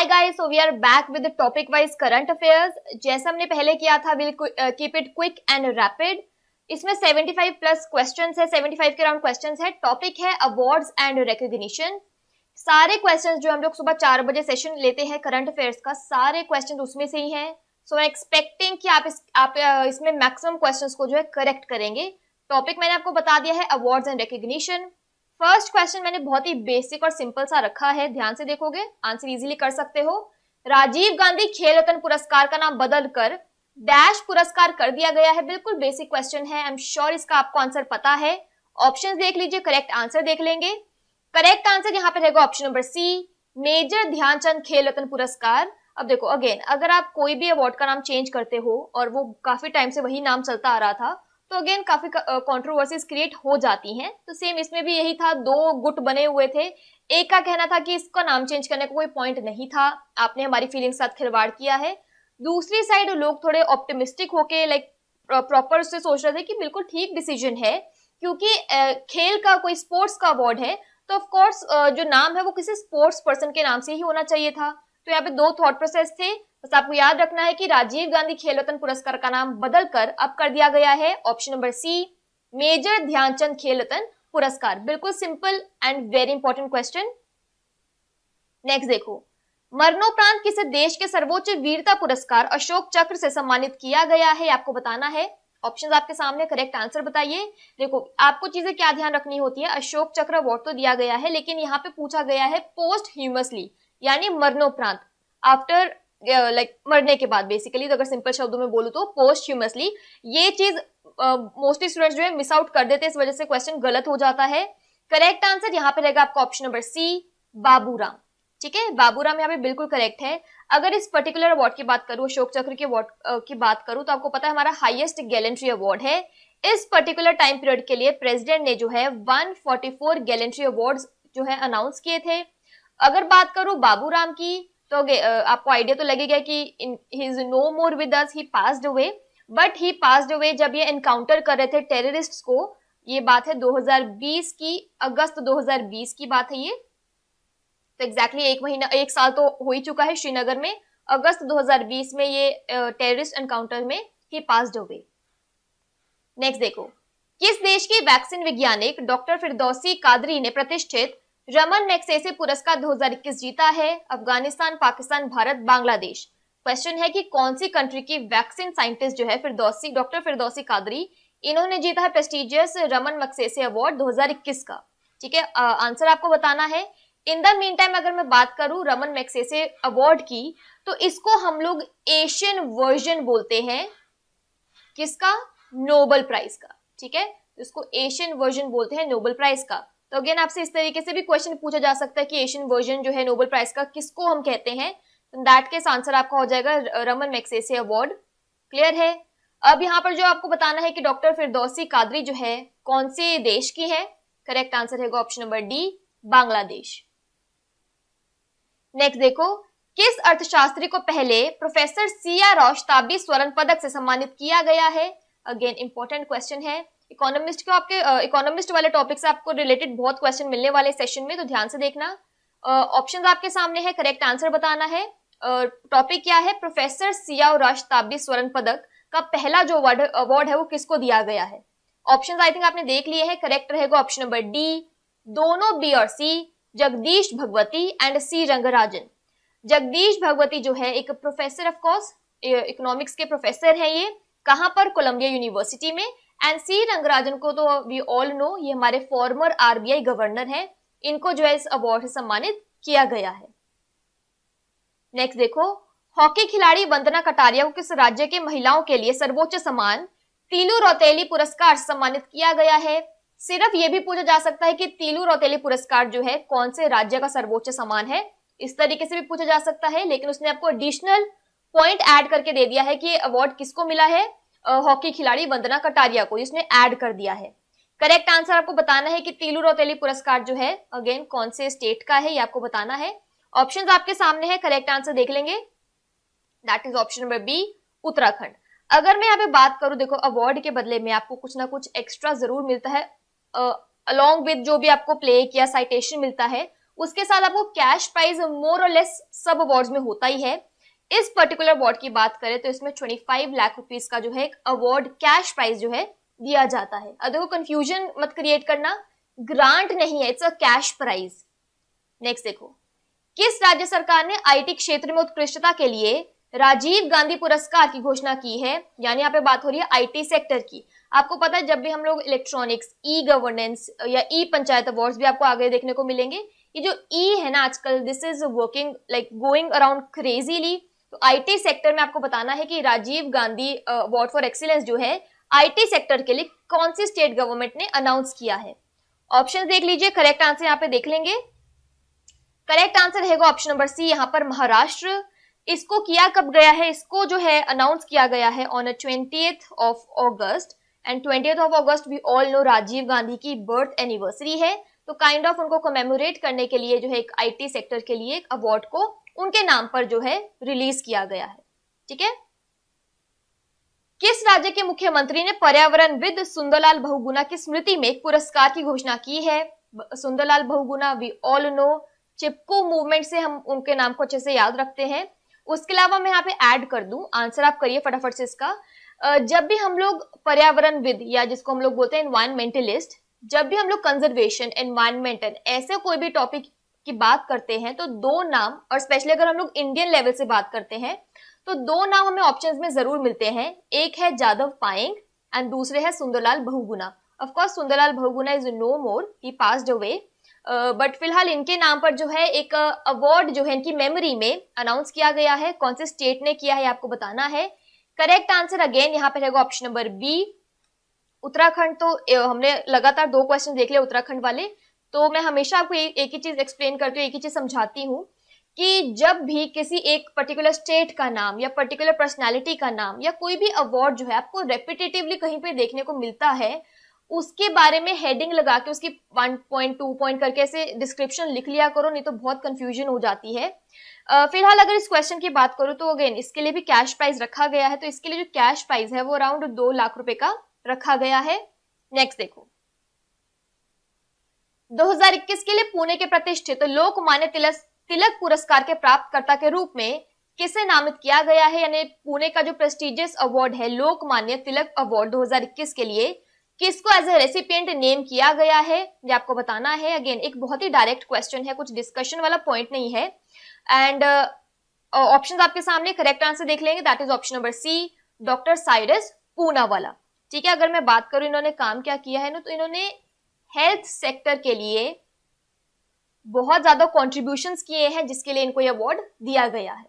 Hi guys so we are back with topic wise current affairs जैसे हमने पहले किया था will keep it quick and rapid इसमें 75 प्लस क्वेश्चंस है 75 के अराउंड क्वेश्चंस है टॉपिक है अवार्ड्स एंड रिकग्निशन सारे क्वेश्चंस जो हम लोग सुबह चार बजे सेशन लेते हैं करंट अफेयर्स का सारे क्वेश्चंस उसमें से ही हैं सो आई एक्सपेक्टिंग कि आप इस आप uh, इसमें मैक्सिमम क्वेश्चंस को जो है करेक्ट करेंगे टॉपिक मैंने आपको बता दिया है awards and recognition first question मैंने बहुत ही बेसिक और सिंपल सा रखा है ध्यान से देखोगे आंसर इजीली कर सकते हो राजीव गांधी खेल रत्न पुरस्कार का नाम बदलकर डैश पुरस्कार कर दिया गया है बिल्कुल बेसिक क्वेश्चन है आई एम श्योर इसका आपको आंसर पता है ऑप्शन देख लीजिए करेक्ट आंसर देख लेंगे करेक्ट आंसर यहाँ पे रहेगा option number C major Dhyan Chand Khel Ratna पुरस्कार अब देखो अगेन अगर आप कोई भी अवार्ड का नाम चेंज करते हो और वो काफी टाइम से वही नाम चलता आ रहा था तो अगेन काफी कॉन्ट्रोवर्सीज क्रिएट हो जाती हैं तो सेम इसमें भी यही था दो गुट बने हुए थे एक का कहना था कि इसका नाम चेंज करने का कोई पॉइंट नहीं था आपने हमारी फीलिंग्स साथ खिलवाड़ किया है दूसरी साइड लोग थोड़े ऑप्टिमिस्टिक होके लाइक प्रॉपर उससे सोच रहे थे कि बिल्कुल ठीक डिसीजन है क्योंकि खेल का कोई स्पोर्ट्स का अवार्ड है तो ऑफ कोर्स जो नाम है वो किसी स्पोर्ट्स पर्सन के नाम से ही होना चाहिए था तो यहाँ पे दो थॉट प्रोसेस थे बस आपको याद रखना है कि राजीव गांधी खेल रत्न पुरस्कार का नाम बदलकर अब कर दिया गया है option number C major Dhyan Chand Khel Ratna पुरस्कार बिल्कुल simple and very important question next देखो मरणोपरांत किसे देश के सर्वोच्च वीरता पुरस्कार अशोक चक्र से सम्मानित किया गया है आपको बताना है ऑप्शंस आपके सामने करेक्ट आंसर बताइए देखो आपको चीजें क्या ध्यान रखनी होती है अशोक चक्र अवार्ड तो दिया गया है लेकिन यहाँ पे पूछा गया है पोस्ट ह्यूमसली यानी मरणोपरांत आफ्टर लाइक मरने के बाद बेसिकली तो अगर सिंपल शब्दों में बोलूँ तो पोस्ट ह्यूमसली ये चीज मोस्टली स्टूडेंट्स जो है मिस आउट कर देते हैं इस वजह से क्वेश्चन गलत हो जाता है करेक्ट आंसर यहाँ पे रहेगा आपका ऑप्शन नंबर सी बाबूराम ठीक है बाबूराम यहाँ पे बिल्कुल करेक्ट है अगर इस पर्टिकुलर अवार्ड की बात करूँ अशोक चक्र के अवार्ड की बात करूँ तो आपको पता है हमारा हाईएस्ट गैलेंट्री अवार्ड है इस पर्टिकुलर टाइम पीरियड के लिए प्रेसिडेंट ने जो है 144 फोर्टी गैलेंट्री अवार्ड जो है अनाउंस किए थे अगर बात करूं बाबूराम की तो आपको आइडिया तो लगेगा कि he is no more with us he passed away but he passed away जब ये एनकाउंटर कर रहे थे टेररिस्ट को ये बात है 2020 की अगस्त 2020 की बात है ये तो एग्जैक्टली exactly एक महीना एक साल तो हो ही चुका है श्रीनगर में अगस्त 2020 में ये टेररिस्ट एनकाउंटर में ही पास्ड अवे नेक्स्ट देखो किस देश की वैक्सीन वैज्ञानिक डॉक्टर फिरदौसी कादरी ने प्रतिष्ठित रमन मैक्सेसे पुरस्कार 2021 जीता है अफगानिस्तान पाकिस्तान भारत बांग्लादेश क्वेश्चन है कि कौन सी कंट्री की वैक्सीन साइंटिस्ट जो है फिरदौसी डॉक्टर फिरदौसी कादरी इन्होंने जीता है प्रेस्टिजियस रमन मक्सेसे अवार्ड 2021 का ठीक है आंसर आपको बताना है इन द मीन टाइम अगर मैं बात करूं रमन मैक्सेसे अवार्ड की तो इसको हम लोग एशियन वर्जन बोलते हैं किसका नोबल प्राइज का ठीक है इसको एशियन वर्जन बोलते हैं नोबल प्राइज का तो अगेन आपसे इस तरीके से भी क्वेश्चन पूछा जा सकता है कि एशियन वर्जन जो है नोबेल प्राइज का किसको हम कहते हैं दैट केस आंसर आपका हो जाएगा रमन मैक्सेसे अवार्ड क्लियर है अब यहाँ पर जो आपको बताना है कि डॉक्टर फिरदौसी कादरी जो है कौन से देश की है करेक्ट आंसर है option number D Bangladesh next देखो किस अर्थशास्त्री को पहले प्रोफेसर सिया रोशताबी स्वर्ण पदक से सम्मानित किया गया है अगेन इंपॉर्टेंट क्वेश्चन है इकोनॉमिस्ट के आपके इकोनॉमिस्ट वाले टॉपिक से आपको रिलेटेड बहुत क्वेश्चन मिलने वाले सेशन में तो ध्यान से देखना ऑप्शंस आपके सामने है करेक्ट आंसर बताना है टॉपिक क्या है प्रोफेसर सिया राजताबी स्वर्ण पदक का पहला जो अवार्ड अवार्ड है वो किसको दिया गया है ऑप्शन आई थिंक आपने देख लिए है करेक्ट रहेगा ऑप्शन नंबर डी दोनों बी और C Jagdish Bhagwati and C Rangarajan Jagdish Bhagwati जो है एक प्रोफेसर ऑफ कोर्स इकोनॉमिक्स के प्रोफेसर हैं ये कहां पर कोलंबिया यूनिवर्सिटी में एंड सी रंगराजन को तो वी ऑल नो ये हमारे फॉर्मर आरबीआई गवर्नर हैं इनको जो है इस अवार्ड से सम्मानित किया गया है नेक्स्ट देखो हॉकी खिलाड़ी वंदना कटारिया को किस राज्य के महिलाओं के लिए सर्वोच्च सम्मान तीलू रौतेली पुरस्कार सम्मानित किया गया है सिर्फ ये भी पूछा जा सकता है कि तीलू रौतेली पुरस्कार जो है कौन से राज्य का सर्वोच्च सम्मान है इस तरीके से भी पूछा जा सकता है लेकिन उसने आपको एडिशनल पॉइंट ऐड करके दे दिया है कि अवार्ड किसको मिला है हॉकी खिलाड़ी वंदना कटारिया को इसने ऐड कर दिया है करेक्ट आंसर आपको बताना है कि तिलू रौतेली पुरस्कार जो है अगेन कौन से स्टेट का है ये आपको बताना है ऑप्शन आपके सामने है करेक्ट आंसर देख लेंगे that is option number B Uttarakhand अगर मैं यहाँ पे बात करूं देखो अवार्ड के बदले में आपको कुछ ना कुछ एक्स्ट्रा जरूर मिलता है uh, विद जो भी आपको प्ले या साइटेशन मिलता है उसके साथ आपको कैश प्राइज मोर और लेस सब अवार्ड्स में होता ही है इस पर्टिकुलर अवार्ड की बात करें तो इसमें ट्वेंटी फाइव लाख रुपीज का जो है एक अवार्ड कैश प्राइज जो है दिया जाता है अब देखो कंफ्यूजन मत क्रिएट करना ग्रांट नहीं है it's a cash prize next देखो किस राज्य सरकार ने आईटी क्षेत्र में उत्कृष्टता के लिए राजीव गांधी पुरस्कार की घोषणा की है यानी यहाँ पे बात हो रही है आईटी सेक्टर की आपको पता है जब भी हम लोग इलेक्ट्रॉनिक्स ई गवर्नेंस या ई पंचायत अवार्ड्स भी आपको आगे देखने को मिलेंगे ये जो ई e है ना आजकल this is working like going around crazily तो आईटी सेक्टर में आपको बताना है कि Rajiv Gandhi award for excellence जो है आईटी सेक्टर के लिए कौन सी स्टेट गवर्नमेंट ने अनाउंस किया है ऑप्शन देख लीजिए करेक्ट आंसर यहाँ पे देख लेंगे करेक्ट आंसर है ऑप्शन नंबर सी यहाँ पर महाराष्ट्र इसको किया कब गया है इसको जो है अनाउंस किया गया है on twenty of August and twenty of August we all know Rajiv Gandhi की बर्थ एनिवर्सरी है तो काइंड kind ऑफ of उनको कमेमोरेट करने के लिए जो है एक आईटी सेक्टर के लिए एक अवार्ड को उनके नाम पर जो है रिलीज किया गया है ठीक है किस राज्य के मुख्यमंत्री ने पर्यावरण विद सुंदरलाल बहुगुना की स्मृति में पुरस्कार की घोषणा की है Sunderlal Bahuguna we all know Chipko movement से हम उनके नाम को अच्छे से याद रखते हैं उसके अलावा मैं यहाँ पे ऐड कर दूं आंसर आप करिए फटाफट से इसका जब भी हम लोग पर्यावरण विद या जिसको हम लोग बोलते हैं एनवायरमेंटलिस्ट जब भी हम लोग कंजर्वेशन एनवायरमेंटल ऐसे कोई भी टॉपिक की बात करते हैं तो दो नाम और स्पेशली अगर हम लोग इंडियन लेवल से बात करते हैं तो दो नाम हमें ऑप्शंस में जरूर मिलते हैं एक है जादव पाएंग एंड दूसरे है Sunderlal Bahuguna of course Sunderlal Bahuguna is no more he passed away but फिलहाल इनके नाम पर जो है एक अवार्ड जो है इनकी मेमोरी में अनाउंस किया गया है कौन से स्टेट ने किया है आपको बताना है करेक्ट आंसर अगेन यहाँ पे रहेगा ऑप्शन नंबर बी उत्तराखंड तो हमने लगातार दो क्वेश्चन देख लिया उत्तराखंड वाले तो मैं हमेशा आपको एक ही चीज़ एक्सप्लेन करती हूँ एक ही चीज़ समझाती हूँ कि जब भी किसी एक पर्टिकुलर स्टेट का नाम या पर्टिकुलर पर्सनैलिटी का नाम या कोई भी अवार्ड जो है आपको रेपिटेटिवली कहीं पर देखने को मिलता है उसके बारे में हेडिंग लगा के उसकी वन पॉइंट टू पॉइंट करके ऐसे डिस्क्रिप्शन लिख लिया करो नहीं तो बहुत कंफ्यूजन हो जाती है फिलहाल अगर इस क्वेश्चन की बात करूँ तो अगेन इसके लिए भी कैश प्राइज रखा गया है तो इसके लिए जो कैश प्राइज है वो अराउंड दो लाख रुपए का रखा गया है नेक्स्ट देखो 2021 के लिए पुणे के प्रतिष्ठित लोकमान्य तिलक तिलक पुरस्कार के प्राप्तकर्ता के रूप में किसे नामित किया गया है यानी पुणे का जो प्रेस्टिजियस अवार्ड है लोकमान्य तिलक अवार्ड 2021 के लिए किसको एज ए रेसिपियंट नेम किया गया है ये आपको बताना है अगेन एक बहुत ही डायरेक्ट क्वेश्चन है कुछ डिस्कशन वाला पॉइंट नहीं है एंड ऑप्शन uh, आपके सामने करेक्ट आंसर देख लेंगे that is option number C doctor Cyrus Poonawalla ठीक है अगर मैं बात करूं इन्होंने काम क्या किया है ना तो इन्होंने हेल्थ सेक्टर के लिए बहुत ज्यादा कॉन्ट्रीब्यूशन किए हैं जिसके लिए इनको अवार्ड दिया गया है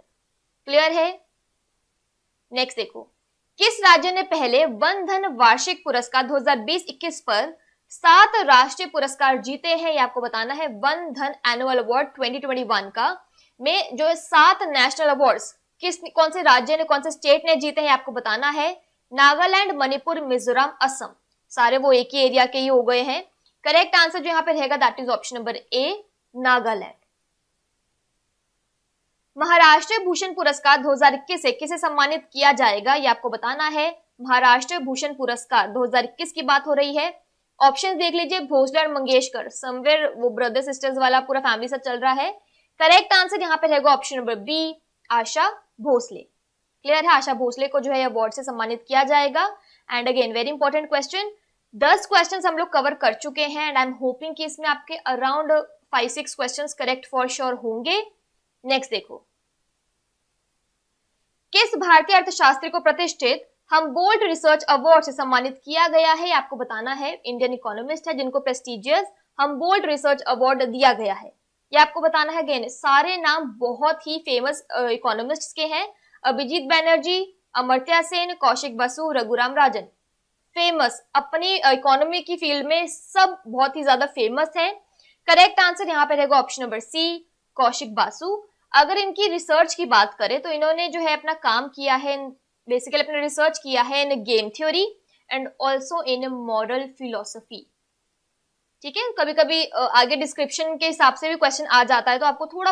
क्लियर है नेक्स्ट देखो किस राज्य ने पहले वन धन वार्षिक पुरस्कार 2020-21 पर सात राष्ट्रीय पुरस्कार जीते हैं आपको बताना है वन धन एनुअल अवार्ड 2021 का में जो सात नेशनल अवार्ड्स किस कौन से राज्य ने कौन से स्टेट ने जीते हैं आपको बताना है नागालैंड मणिपुर मिजोरम असम सारे वो एक ही एरिया के ही हो गए हैं करेक्ट आंसर जो यहाँ पर रहेगा that is option number A Nagaland Maharashtra Bhushan पुरस्कार 2021 से किसे सम्मानित किया जाएगा ये आपको बताना है महाराष्ट्र भूषण पुरस्कार 2021 की बात हो रही है ऑप्शन देख लीजिए भोसले और मंगेशकर समवेयर वो ब्रदर सिस्टर्स वाला पूरा फैमिली सब चल रहा है करेक्ट आंसर यहाँ पे रहेगा option number B Asha Bhosle clear है आशा भोसले को जो है अवार्ड से सम्मानित किया जाएगा and again very important question दस क्वेश्चन हम लोग कवर कर चुके हैं एंड आई एम होपिंग कि इसमें आपके around five six question correct for sure होंगे नेक्स्ट देखो किस भारतीय अर्थशास्त्री को प्रतिष्ठित हम बोल्ड रिसर्च अवार्ड से सम्मानित किया गया है आपको बताना है इंडियन इकोनॉमिस्ट है जिनको प्रेस्टिजियस हम बोल्ड रिसर्च अवार्ड दिया गया है ये आपको बताना है अगेन सारे नाम बहुत ही फेमस इकोनॉमिस्ट के हैं अभिजीत बैनर्जी अमर्त्या सेन कौशिक बसु रघुराम राजन फेमस अपनी इकोनॉमी uh, की फील्ड में सब बहुत ही ज्यादा फेमस हैं करेक्ट आंसर यहाँ पे रहेगा option number C Kaushik Basu अगर इनकी रिसर्च की बात करें तो इन्होंने जो है अपना काम किया है बेसिकली अपने रिसर्च किया है in game theory and also in moral philosophy ठीक है कभी कभी uh, आगे डिस्क्रिप्शन के हिसाब से भी क्वेश्चन आ जाता है तो आपको थोड़ा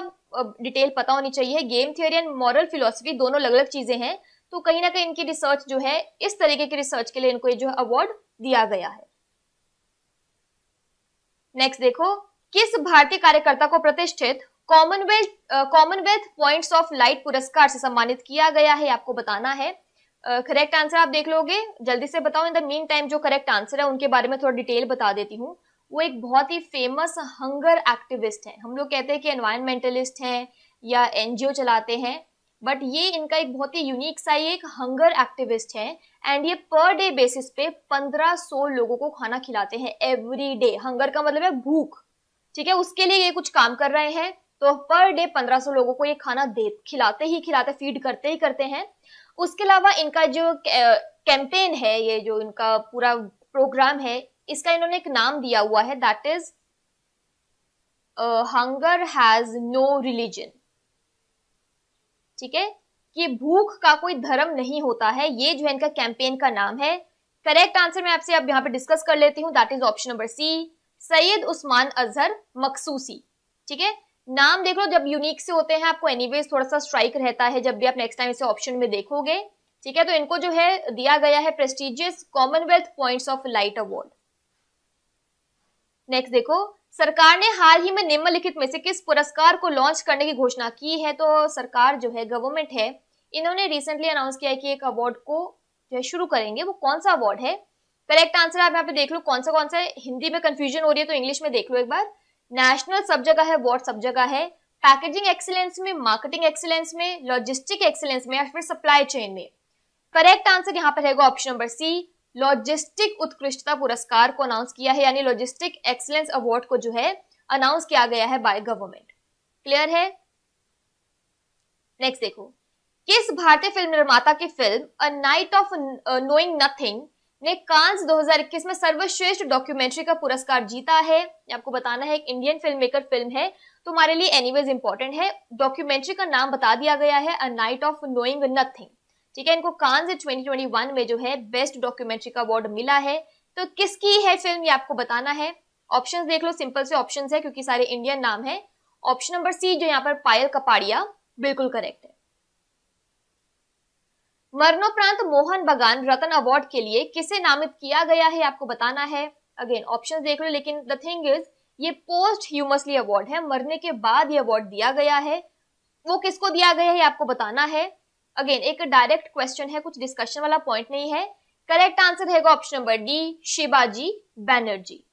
डिटेल uh, पता होनी चाहिए game theory and moral philosophy दोनों अलग अलग चीजें हैं तो कहीं ना कहीं इनकी रिसर्च जो है इस तरीके की रिसर्च के लिए इनको ये जो अवार्ड दिया गया है नेक्स्ट देखो किस भारतीय कार्यकर्ता को प्रतिष्ठित Commonwealth Commonwealth Points of Light पुरस्कार से सम्मानित किया गया है आपको बताना है करेक्ट uh, आंसर आप देख लोगे जल्दी से बताओ इन द मीन टाइम जो करेक्ट आंसर है उनके बारे में थोड़ा डिटेल बता देती हूँ वो एक बहुत ही फेमस हंगर एक्टिविस्ट हैं हम लोग कहते हैं कि एनवायरमेंटलिस्ट हैं या एनजीओ चलाते हैं बट ये इनका एक बहुत ही यूनिक सा ये एक हंगर एक्टिविस्ट है एंड ये पर डे बेसिस पे पंद्रह सौ लोगों को खाना खिलाते हैं एवरी डे हंगर का मतलब है भूख ठीक है उसके लिए ये कुछ काम कर रहे हैं तो पर डे पंद्रह सौ लोगों को ये खाना दे खिलाते ही खिलाते फीड करते ही करते हैं उसके अलावा इनका जो कैंपेन है ये जो इनका पूरा प्रोग्राम है इसका इन्होंने एक नाम दिया हुआ है that is hunger has no religion ठीक है कि भूख का कोई धर्म नहीं होता है ये जो है इनका कैंपेन का नाम है करेक्ट आंसर मैं आपसे अब यहाँ पे डिस्कस कर लेती हूँ that is option number C Syed Usman Azhar Maqsusi ठीक है नाम देख लो जब यूनिक से होते हैं आपको एनीवेज थोड़ा सा स्ट्राइक रहता है जब भी आप नेक्स्ट टाइम इसे ऑप्शन में देखोगे ठीक है तो इनको जो है दिया गया है prestigious Commonwealth Points of Light award next देखो सरकार ने हाल ही में निम्नलिखित में से किस पुरस्कार को लॉन्च करने की घोषणा की है तो सरकार जो है गवर्नमेंट है इन्होंने रिसेंटली अनाउंस किया है कि एक अवार्ड को जो है शुरू करेंगे वो कौन सा अवार्ड है करेक्ट आंसर आप यहाँ पे देख लो कौन सा कौन सा है हिंदी में कंफ्यूजन हो रही है तो इंग्लिश में देख लो एक बार नेशनल सब जगह है अवार्ड सब जगह है पैकेजिंग एक्सीलेंस में मार्केटिंग एक्सीलेंस में लॉजिस्टिक एक्सीलेंस में या फिर सप्लाई चेन में करेक्ट आंसर यहाँ पर रहेगा ऑप्शन नंबर सी लॉजिस्टिक उत्कृष्टता पुरस्कार को अनाउंस किया है यानी लॉजिस्टिक एक्सलेंस अवार्ड को जो है अनाउंस किया गया है बाय गवर्नमेंट क्लियर है नेक्स्ट देखो किस भारतीय फिल्म निर्माता की फिल्म a night of knowing nothing ने कांस 2021 में सर्वश्रेष्ठ डॉक्यूमेंट्री का पुरस्कार जीता है आपको बताना है एक इंडियन फिल्म मेकर फिल्म है तुम्हारे लिए एनीवेज इंपॉर्टेंट है डॉक्यूमेंट्री का नाम बता दिया गया है a night of knowing nothing ठीक है इनको कान से 2021 में जो है बेस्ट डॉक्यूमेंट्री का अवार्ड मिला है तो किसकी है फिल्म ये आपको बताना है ऑप्शन देख लो सिंपल से ऑप्शन है क्योंकि सारे इंडियन नाम है ऑप्शन नंबर सी जो यहाँ पर पायल कपाड़िया बिल्कुल करेक्ट है मरणोपरांत मोहन बगान रतन अवार्ड के लिए किसे नामित किया गया है आपको बताना है अगेन ऑप्शन देख लो लेकिन द थिंग इज ये पोस्ट ह्यूमसली अवार्ड है मरने के बाद ये अवार्ड दिया गया है वो किसको दिया गया है आपको बताना है अगेन एक डायरेक्ट क्वेश्चन है कुछ डिस्कशन वाला पॉइंट नहीं है करेक्ट आंसर रहेगा option number D Shivaji Banerjee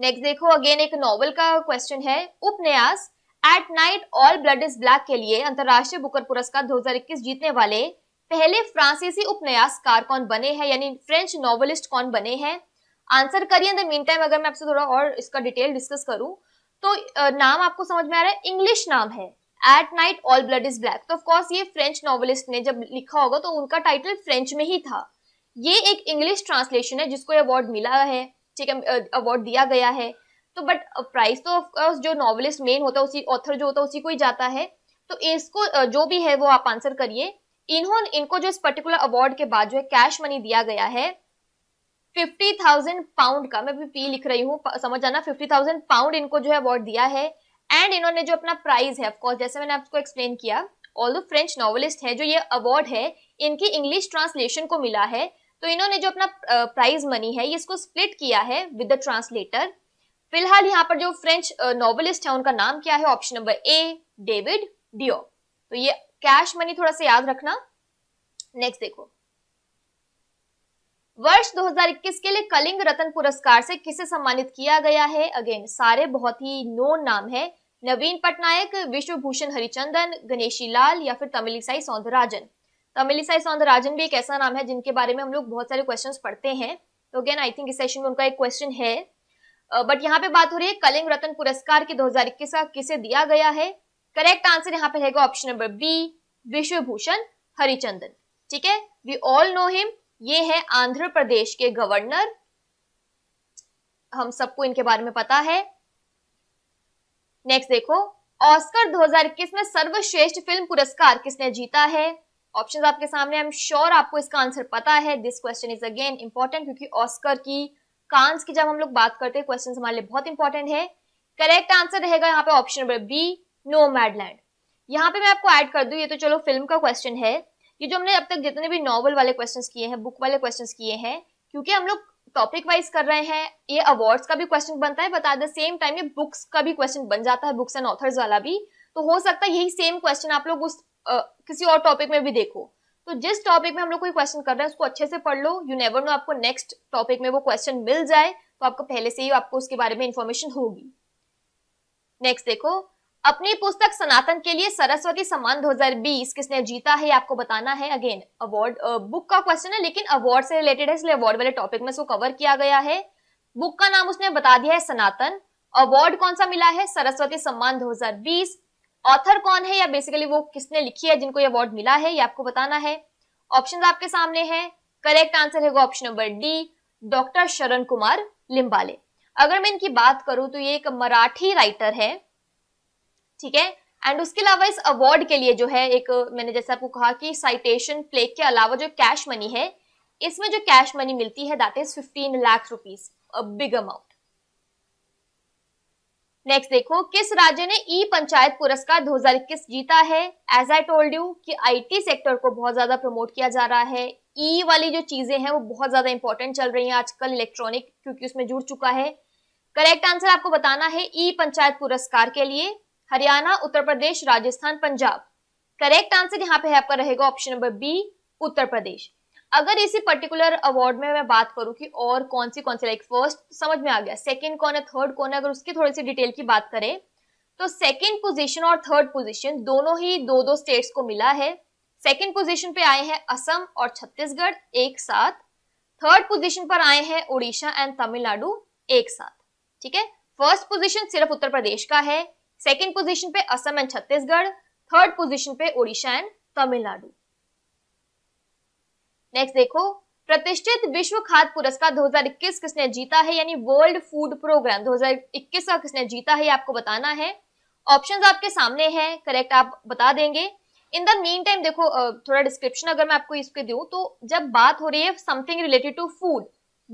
next देखो अगेन एक नॉवल का क्वेश्चन है उपन्यास at night all blood is black के लिए अंतरराष्ट्रीय बुकर पुरस्कार 2021 जीतने वाले पहले फ्रांसीसी उपन्यासकार कौन बने हैं यानी फ्रेंच नॉवलिस्ट कौन बने हैं आंसर करिए द मीन टाइम अगर मैं आपसे थोड़ा और इसका डिटेल डिस्कस करूं तो नाम आपको समझ में आ रहा है इंग्लिश नाम है at night all blood is black तो ऑफकोर्स ये फ्रेंच नॉवलिस्ट ने जब लिखा होगा तो उनका टाइटल फ्रेंच में ही था ये एक इंग्लिश ट्रांसलेशन है जिसको अवार्ड मिला है ठीक है अवार्ड दिया गया है तो बट प्राइस तो ऑफकोर्स जो नॉवलिस्ट मेन होता है उसी ऑथर जो होता है उसी को ही जाता है तो इसको जो भी है वो आप आंसर करिए इन्होंने इनको जो इस पर्टिकुलर अवार्ड के बाद जो है कैश मनी दिया गया है फिफ्टी थाउजेंड पाउंड का मैं भी पी लिख रही हूँ समझ आना फिफ्टी थाउजेंड पाउंड इनको जो है अवार्ड दिया है एंड इन्होंने जो अपना प्राइज है ऑफकोर्स जैसे मैंने आपको एक्सप्लेन किया ऑल फ्रेंच नॉवलिस्ट है जो ये अवार्ड है इनकी इंग्लिश ट्रांसलेशन को मिला है तो इन्होंने जो अपना प्राइज मनी है इसको स्प्लिट किया है विद द ट्रांसलेटर फिलहाल यहाँ पर जो फ्रेंच नॉवलिस्ट है उनका नाम क्या है option number A David Diop तो ये कैश मनी थोड़ा सा याद रखना नेक्स्ट देखो वर्ष 2021 के लिए कलिंग रतन पुरस्कार से किसे सम्मानित किया गया है अगेन सारे बहुत ही नोन नाम है नवीन पटनायक विश्वभूषण हरिचंदन गणेशी लाल या फिर तमिलिसाई सौंदराजन तमिलिसाई सौंदराजन भी एक ऐसा नाम है जिनके बारे में हम लोग बहुत सारे क्वेश्चन पढ़ते हैं तो अगेन आई थिंक इस सेशन में उनका एक क्वेश्चन है बट यहाँ पे बात हो रही है कलिंग रतन पुरस्कार के 2021 का किसे दिया गया है करेक्ट आंसर यहाँ पे रहेगा option number B Vishwabhushan Harichandan ठीक है वी ऑल नो हिम ये है आंध्र प्रदेश के गवर्नर हम सबको इनके बारे में पता है नेक्स्ट देखो ऑस्कर 2021 में सर्वश्रेष्ठ फिल्म पुरस्कार किसने जीता है ऑप्शंस आपके सामने आई एम श्योर आपको इसका आंसर पता है this question is again important क्योंकि ऑस्कर की कांस की जब हम लोग बात करते हैं क्वेश्चन हमारे लिए बहुत इंपॉर्टेंट है करेक्ट आंसर रहेगा यहाँ पे option number B Nomadland यहाँ पे मैं आपको ऐड कर दू ये तो चलो फिल्म का क्वेश्चन है ये जो हमने अब तक जितने भी नॉवल वाले क्वेश्चन किए हैं बुक वाले क्वेश्चन किए हैं क्योंकि हम लोग टॉपिक वाइज कर रहे हैं ये अवार्ड्स का भी क्वेश्चन बनता है but at the same time ये बुक्स का भी क्वेश्चन बन जाता है बुक्स एंड ऑथर्स वाला भी तो हो सकता है यही सेम क्वेश्चन आप लोग उस आ, किसी और टॉपिक में भी देखो तो जिस टॉपिक में हम लोग कोई क्वेश्चन कर रहे हैं उसको अच्छे से पढ़ लो यू नेवर नो आपको नेक्स्ट टॉपिक में वो क्वेश्चन मिल जाए तो आपको पहले से ही आपको उसके बारे में इंफॉर्मेशन होगी नेक्स्ट देखो अपनी पुस्तक सनातन के लिए सरस्वती सम्मान 2020 किसने जीता है आपको बताना है अगेन अवार्ड बुक का क्वेश्चन है लेकिन अवार्ड से रिलेटेड है इसलिए अवार्ड वाले टॉपिक में इसको कवर किया गया है बुक का नाम उसने बता दिया है सनातन अवार्ड कौन सा मिला है सरस्वती सम्मान 2020 ऑथर कौन है या बेसिकली वो किसने लिखी है जिनको ये अवार्ड मिला है ये आपको बताना है ऑप्शन आपके सामने है करेक्ट आंसर है option number D doctor Sharan Kumar Limbale अगर मैं इनकी बात करूं तो ये एक मराठी राइटर है ठीक है एंड उसके अलावा इस अवार्ड के लिए जो है एक मैंने जैसे आपको कहा कि साइटेशन प्लेग के अलावा जो कैश मनी है इसमें जो कैश मनी मिलती है that is fifteen lakh rupees big amount next देखो किस राज्य ने ई पंचायत पुरस्कार 2021 जीता है एज आई टोल्ड यू कि आईटी सेक्टर को बहुत ज्यादा प्रमोट किया जा रहा है ई e वाली जो चीजें हैं वो बहुत ज्यादा इंपॉर्टेंट चल रही हैं आजकल इलेक्ट्रॉनिक क्योंकि उसमें जुड़ चुका है करेक्ट आंसर आपको बताना है ई पंचायत पुरस्कार के लिए हरियाणा उत्तर प्रदेश राजस्थान पंजाब करेक्ट आंसर यहाँ पे है आपका रहेगा option number B Uttar Pradesh अगर इसी पर्टिकुलर अवार्ड में मैं बात करूं कि और कौन सी कौन सी लाइक फर्स्ट समझ में आ गया सेकंड कौन है थर्ड कौन है अगर उसकी थोड़ी सी डिटेल की बात करें तो सेकंड पोजीशन और थर्ड पोजीशन दोनों ही दो दो स्टेट्स को मिला है सेकंड पोजीशन पे आए हैं असम और छत्तीसगढ़ एक साथ थर्ड पोजिशन पर आए हैं उड़ीसा एंड तमिलनाडु एक साथ ठीक है फर्स्ट पोजिशन सिर्फ उत्तर प्रदेश का है सेकेंड पोजिशन पे Assam and Chhattisgarh third position पे ओडिशा एंड तमिलनाडु नेक्स्ट देखो प्रतिष्ठित विश्व खाद्य पुरस्कार 2021 किसने जीता है यानी वर्ल्ड फूड प्रोग्राम 2021 का किसने जीता है आपको बताना है ऑप्शंस आपके सामने हैं करेक्ट आप बता देंगे इन द मीन टाइम देखो थोड़ा डिस्क्रिप्शन अगर मैं आपको इसके दू तो जब बात हो रही है something related to food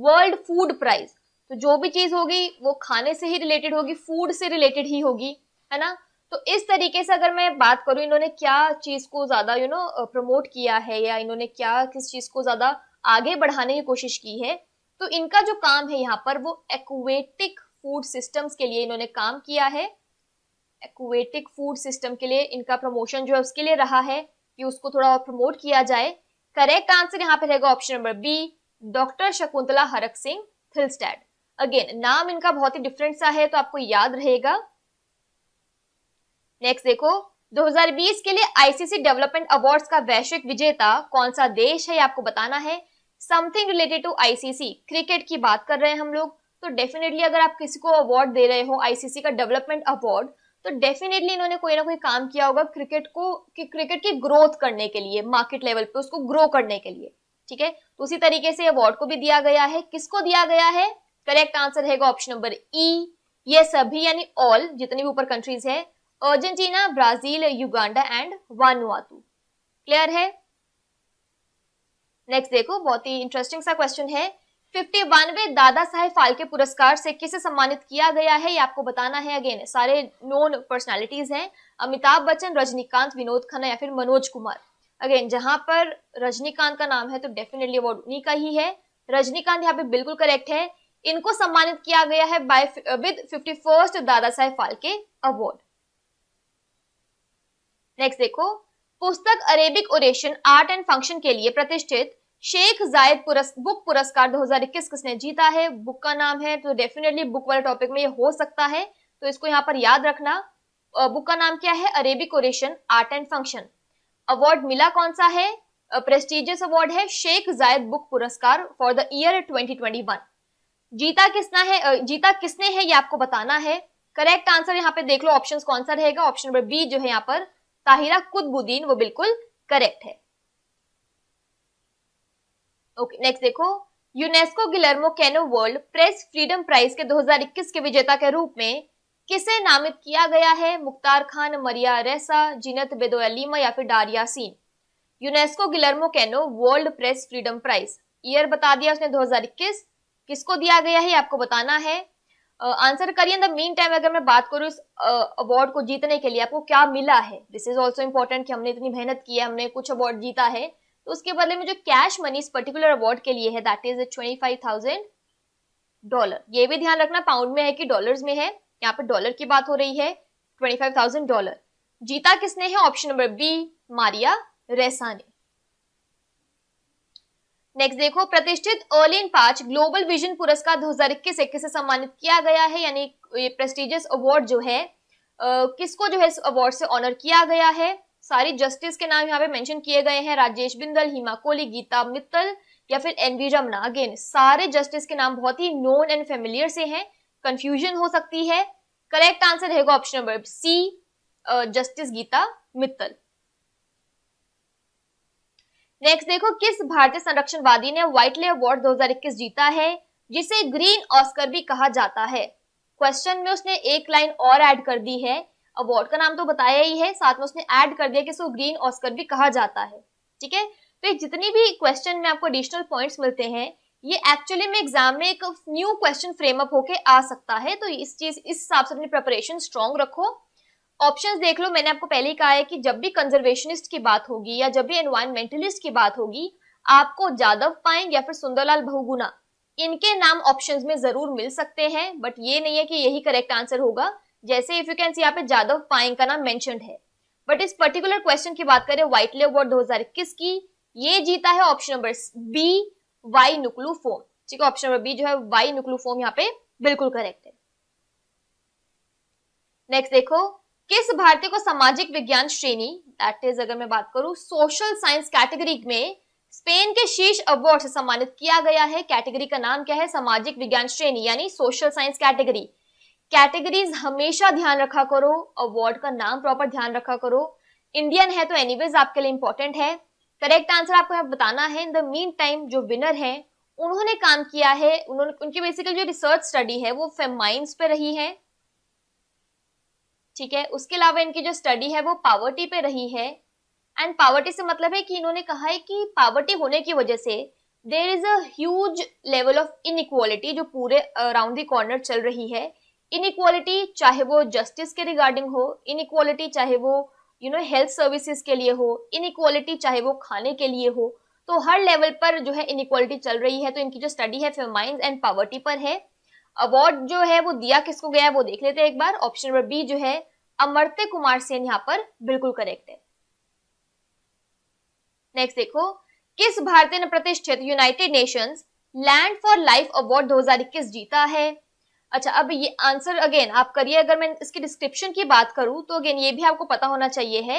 world food prize तो जो भी चीज होगी वो खाने से ही रिलेटेड होगी फूड से रिलेटेड ही होगी है ना तो इस तरीके से अगर मैं बात करूं इन्होंने क्या चीज को ज्यादा यू नो प्रमोट किया है या इन्होंने क्या किस चीज को ज्यादा आगे बढ़ाने की कोशिश की है तो इनका जो काम है यहाँ पर वो एक्वेटिक फूड सिस्टम्स के लिए इन्होंने काम किया है एक्वेटिक फूड सिस्टम के लिए इनका प्रमोशन जो है उसके लिए रहा है कि उसको थोड़ा और प्रमोट किया जाए करेक्ट आंसर यहाँ पे रहेगा option number B doctor Shakuntala Harak Singh Thilsted again नाम इनका बहुत ही डिफरेंट सा है तो आपको याद रहेगा नेक्स्ट देखो 2020 के लिए आईसीसी डेवलपमेंट अवार्ड्स का वैश्विक विजेता कौन सा देश है आपको बताना है something related to ICC cricket की बात कर रहे हैं हम लोग तो डेफिनेटली अगर आप किसी को अवार्ड दे रहे हो आईसीसी का डेवलपमेंट अवार्ड तो डेफिनेटली इन्होंने कोई ना कोई काम किया होगा क्रिकेट को कि क्रिकेट की ग्रोथ करने के लिए मार्केट लेवल पे उसको ग्रो करने के लिए ठीक है तो उसी तरीके से अवार्ड को भी दिया गया है किसको दिया गया है करेक्ट आंसर रहेगा ऑप्शन नंबर ई ये सभी यानी ऑल जितनी भी ऊपर कंट्रीज है Argentina Brazil Uganda and Vanuatu clear है नेक्स्ट देखो बहुत ही इंटरेस्टिंग सा क्वेश्चन है fifty one Dadasaheb Phalke पुरस्कार से किसे सम्मानित किया गया है ये आपको बताना है अगेन सारे नोन पर्सनालिटीज हैं अमिताभ बच्चन रजनीकांत विनोद खन्ना या फिर मनोज कुमार अगेन जहां पर रजनीकांत का नाम है तो डेफिनेटली अवार्ड उन्हीं का ही है रजनीकांत यहाँ पे बिल्कुल करेक्ट है इनको सम्मानित किया गया है बाय विद फिफ्टी दादा साहेब फाल्के अवार्ड नेक्स्ट देखो पुस्तक Arabic oration art and function के लिए प्रतिष्ठित शेख जायद पुरस, बुक पुरस्कार 2021 किसने जीता है बुक का नाम है तो डेफिनेटली बुक वाले टॉपिक में ये हो सकता है तो इसको यहाँ पर याद रखना बुक का नाम क्या है Arabic oration art and function award मिला कौन सा है प्रेस्टिजियस अवार्ड है शेख जायद बुक पुरस्कार फॉर द ईयर 2021 जीता किसना है जीता किसने है ये आपको बताना है करेक्ट आंसर यहाँ पे देख लो ऑप्शन कौन सा रहेगा ऑप्शन नंबर बी जो है यहाँ पर ताहिरा कुतबुद्दीन वो बिल्कुल करेक्ट है ओके नेक्स्ट देखो UNESCO Guillermo Cano world press freedom prize के 2021 के विजेता के रूप में किसे नामित किया गया है मुख्तार खान मरिया रेसा जीनत बेदोलीमा या फिर डारिया सीन UNESCO Guillermo Cano world press freedom prize year बता दिया उसने 2021 किसको दिया गया है आपको बताना है आंसर करिए द मीन टाइम अगर मैं बात करूँ इस अवार्ड को जीतने के लिए आपको क्या मिला है दिस इज ऑल्सो इम्पोर्टेंट कि हमने इतनी मेहनत की है हमने कुछ अवार्ड जीता है तो उसके बदले में जो कैश मनी इस पर्टिकुलर अवार्ड के लिए है that is twenty five thousand dollar ये भी ध्यान रखना पाउंड में है कि डॉलर में है यहाँ पे डॉलर की बात हो रही है ट्वेंटी फाइव थाउजेंड डॉलर जीता किसने है ऑप्शन नंबर बी मारिया रेसा ने नेक्स्ट देखो प्रतिष्ठित इन पाच ग्लोबल विजन पुरस्कार दो इक्कीस से सम्मानित किया गया है यानी ये प्रेस्टिजियस अवार्ड जो है किसको जो है इस अवार्ड से ऑनर किया गया है सारी जस्टिस के नाम यहाँ पे मेंशन किए गए हैं राजेश बिंदल हिमा कोहली गीता मित्तल या फिर एनवी रमना अगेन सारे जस्टिस के नाम बहुत ही नोन एंड फेमिलियर से हैं कंफ्यूजन हो सकती है करेक्ट आंसर रहेगा option number C justice Geeta Mittal next देखो किस भारतीय संरक्षणवादी ने व्हाइटले अवार्ड 2021 जीता है जिसे ग्रीन ऑस्कर भी कहा जाता है क्वेश्चन में उसने एक लाइन और ऐड कर दी है अवार्ड का नाम तो बताया ही है साथ में उसने ऐड कर दिया कि इसको ग्रीन ऑस्कर भी कहा जाता है ठीक है तो जितनी भी क्वेश्चन में आपको एडिशनल पॉइंट्स मिलते हैं ये एक्चुअली में एग्जाम में एक न्यू क्वेश्चन फ्रेमअप होके आ सकता है तो इस चीज इस हिसाब से अपनी प्रिपरेशन स्ट्रॉन्ग रखो ऑप्शंस देख लो मैंने आपको पहले ही कहा है कि जब भी कंजर्वेशनिस्ट की बात होगी या जब भी एनवायरमेंटलिस्ट की बात होगी आपको जादव पाएंगे या फिर सुंदरलाल बहुगुना इनके नाम ऑप्शन में जरूर मिल सकते हैं बट ये नहीं है कि यही करेक्ट आंसर होगा जैसे इफ यू कैन सी यहाँ पे जादव पाएंग का नाम मेंशन है बट इस पर्टिकुलर क्वेश्चन की बात करें व्हाइट लेव वर्ड दो की ये जीता है option number B Y Nuklu Phom ठीक है ऑप्शन नंबर बी जो है वाई नुकलू फोम यहाँ पे बिल्कुल करेक्ट है नेक्स्ट देखो किस भारतीय को सामाजिक विज्ञान श्रेणी दैट इज अगर मैं बात करूं सोशल साइंस कैटेगरी में स्पेन के शीर्ष अवार्ड से सम्मानित किया गया है कैटेगरी का नाम क्या है सामाजिक विज्ञान श्रेणी यानी सोशल साइंस कैटेगरी कैटेगरीज हमेशा ध्यान रखा करो अवार्ड का नाम प्रॉपर ध्यान रखा करो इंडियन है तो एनीवेज आपके लिए इंपॉर्टेंट है करेक्ट आंसर आपको यहाँ बताना है इन द मीन टाइम जो विनर है उन्होंने काम किया है उन्होंने उनकी बेसिकली जो रिसर्च स्टडी है वो फेमाइंस पे रही है ठीक है उसके अलावा इनकी जो स्टडी है वो पावर्टी पे रही है एंड पावर्टी से मतलब है कि इन्होंने कहा है कि पावर्टी होने की वजह से there is a level of inequality जो पूरे अराउंड द कॉर्नर चल रही है इनइक्वालिटी चाहे वो जस्टिस के रिगार्डिंग हो इनइक्वालिटी चाहे वो यू नो हेल्थ सर्विसेज के लिए हो इनइक्वालिटी चाहे वो खाने के लिए हो तो हर लेवल पर जो है इनइक्वालिटी चल रही है तो इनकी जो स्टडी है फेमाइंस एंड पावर्टी पर है अवार्ड जो है वो दिया किसको गया है वो देख लेते हैं एक बार ऑप्शन नंबर बी जो है अमरते कुमार सेन यहाँ पर बिल्कुल करेक्ट है नेक्स्ट देखो किस भारतीय ने प्रतिष्ठित United Nations land for life award 2021 जीता है अच्छा अब ये आंसर अगेन आप करिए अगर मैं इसके डिस्क्रिप्शन की बात करूं तो अगेन ये भी आपको पता होना चाहिए है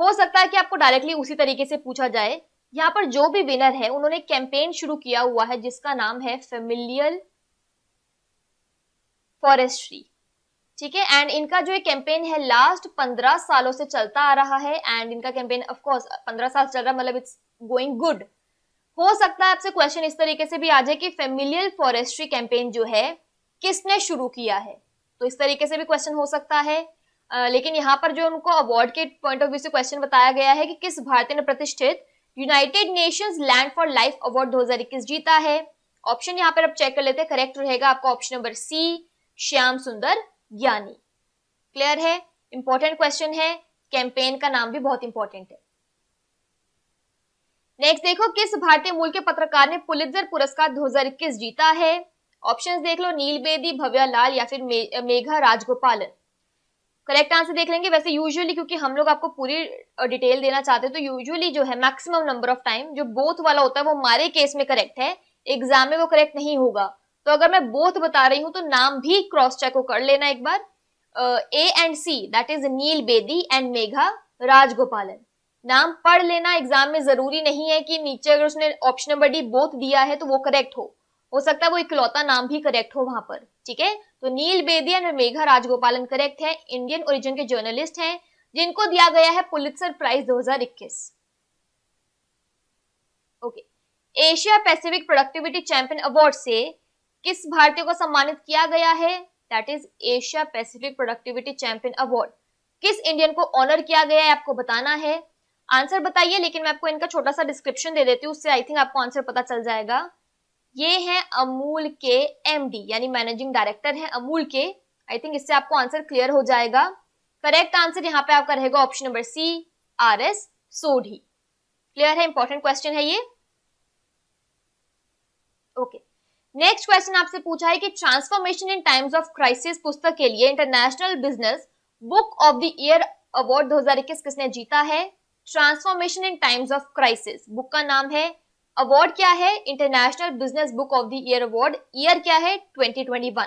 हो सकता है कि आपको डायरेक्टली उसी तरीके से पूछा जाए यहाँ पर जो भी विनर है उन्होंने कैंपेन शुरू किया हुआ है जिसका नाम है फेमिलियल फॉरेस्ट्री ठीक है एंड इनका जो कैंपेन है लास्ट पंद्रह सालों से चलता आ रहा है एंड इनका कैंपेन ऑफकोर्स पंद्रह साल चल रहा है मतलब इट्स गोइंग गुड हो सकता है आपसे क्वेश्चन इस तरीके से भी आ जाए कि फेमिलियल फॉरेस्ट्री कैंपेन जो है किसने शुरू किया है तो इस तरीके से भी क्वेश्चन हो सकता है आ, लेकिन यहाँ पर जो उनको अवार्ड के पॉइंट ऑफ व्यू से क्वेश्चन बताया गया है कि किस भारतीय ने प्रतिष्ठित United Nations land for life award 2021 जीता है ऑप्शन यहाँ पर आप चेक कर लेते हैं करेक्ट रहेगा आपका ऑप्शन नंबर सी श्याम सुंदर ज्ञानी क्लियर है इंपॉर्टेंट क्वेश्चन है कैंपेन का नाम भी बहुत इंपॉर्टेंट है नेक्स्ट देखो किस भारतीय मूल के पत्रकार ने पुलित्जर पुरस्कार दो जीता है ऑप्शंस देख लो नील बेदी भव्या लाल या फिर मे, मेघा राजगोपालन करेक्ट आंसर देख लेंगे वैसे यूजुअली क्योंकि हम लोग आपको पूरी डिटेल देना चाहते हैं तो यूजुअली जो है मैक्सिमम नंबर ऑफ टाइम जो बोथ वाला होता है वो हमारे केस में करेक्ट है एग्जाम में वो करेक्ट नहीं होगा तो अगर मैं बोथ बता रही हूं तो नाम भी क्रॉस चेक को कर लेना एक बार A and C that is Neil Bedi and Megha Rajagopalan नाम पढ़ लेना एग्जाम में जरूरी नहीं है कि नीचे अगर उसने ऑप्शन नंबर डी बोथ दिया है तो वो करेक्ट हो हो सकता है वो इकलौता नाम भी करेक्ट हो वहां पर ठीक है तो Neil Bedi and Megha Rajagopalan correct है इंडियन ओरिजिन के जर्नलिस्ट हैं जिनको दिया गया है पुलित्सर प्राइज दो okay Asia Pacific productivity champion award से किस भारतीय को सम्मानित किया गया है that is Asia Pacific productivity champion award किस इंडियन को ऑनर किया गया है आपको बताना है आंसर बताइए लेकिन मैं आपको इनका छोटा सा डिस्क्रिप्शन दे देती हूँ उससे आई थिंक आपको आंसर पता चल जाएगा ये है अमूल के एमडी यानी मैनेजिंग डायरेक्टर है अमूल के आई थिंक इससे आपको आंसर क्लियर हो जाएगा करेक्ट आंसर यहाँ पे आपका रहेगा option number C R S Sodhi clear है इंपॉर्टेंट क्वेश्चन है ये ओके okay. नेक्स्ट क्वेश्चन आपसे पूछा है कि transformation in times of crisis पुस्तक के लिए international business book of the year award 2021 किसने जीता है transformation in times of crisis book का नाम है अवार्ड क्या है international business book of the year award year क्या है 2021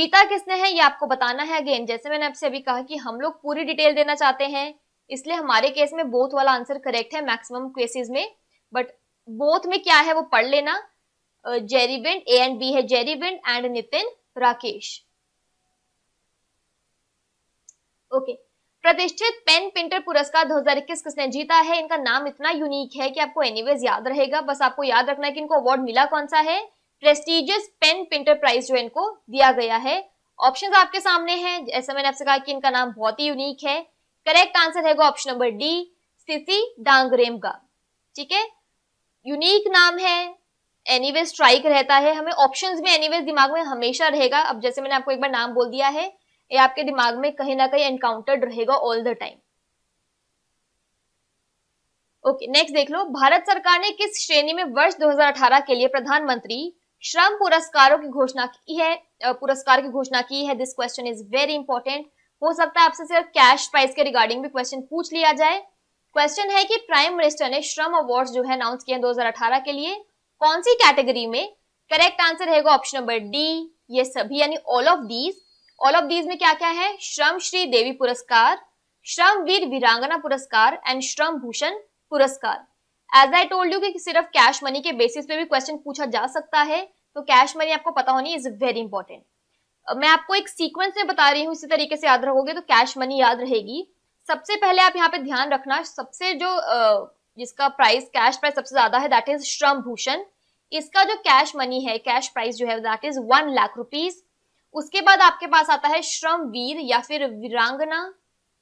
जीता किसने है ये आपको बताना है अगेन जैसे मैंने आपसे अभी कहा कि हम लोग पूरी डिटेल देना चाहते हैं इसलिए हमारे केस में बोथ वाला आंसर करेक्ट है मैक्सिमम केसेस में बट बोथ में क्या है वो पढ़ लेना जेरीबिंड ए एंड बी है Jerry Pinto and Nitin Rakesh okay प्रतिष्ठित पेन पिंटर पुरस्कार 2021 किसने जीता है इनका नाम इतना यूनिक है कि आपको एनीवेज याद रहेगा बस आपको याद रखना है कि इनको अवार्ड मिला कौन सा है प्रेस्टीजियस पेन पिंटर प्राइज जो इनको दिया गया है ऑप्शंस आपके सामने हैं जैसा मैंने आपसे कहा कि इनका नाम बहुत ही यूनिक है करेक्ट आंसर है ऑप्शन नंबर डी सिसी डांगरेम का ठीक है यूनिक नाम है एनीवे स्ट्राइक रहता है हमें ऑप्शंस भी एनीवेज दिमाग में हमेशा रहेगा अब जैसे मैंने आपको एक बार नाम बोल दिया है ये आपके दिमाग में कहीं ना कहीं एनकाउंटर्ड रहेगा all the time okay next देख लो भारत सरकार ने किस श्रेणी में वर्ष 2018 के लिए प्रधानमंत्री श्रम पुरस्कारों की घोषणा की है पुरस्कार की घोषणा की है this question is very important हो सकता है आपसे सिर्फ कैश प्राइस के रिगार्डिंग भी क्वेश्चन पूछ लिया जाए क्वेश्चन है कि प्राइम मिनिस्टर ने श्रम अवार्ड्स जो है अनाउंस किए हैं 2018 के लिए कौन सी कैटेगरी में करेक्ट आंसर रहेगा ऑप्शन नंबर डी ये सभी यानी all of these all of these में क्या क्या है श्रम श्री देवी पुरस्कार श्रम वीर वीरांगना पुरस्कार एंड श्रम भूषण पुरस्कार एज आई टोल्ड यू कि सिर्फ कैश मनी के बेसिस पे भी क्वेश्चन पूछा जा सकता है तो कैश मनी आपको पता होनी इज वेरी इंपॉर्टेंट मैं आपको एक सीक्वेंस में बता रही हूँ इसी तरीके से याद रखोगे तो कैश मनी याद रहेगी सबसे पहले आप यहाँ पे ध्यान रखना सबसे जो जिसका प्राइस कैश प्राइस सबसे ज्यादा है दैट इज श्रम भूषण इसका जो कैश मनी है कैश प्राइस जो है that is one lakh rupees उसके बाद आपके पास आता है श्रम वीर या फिर वीरांगना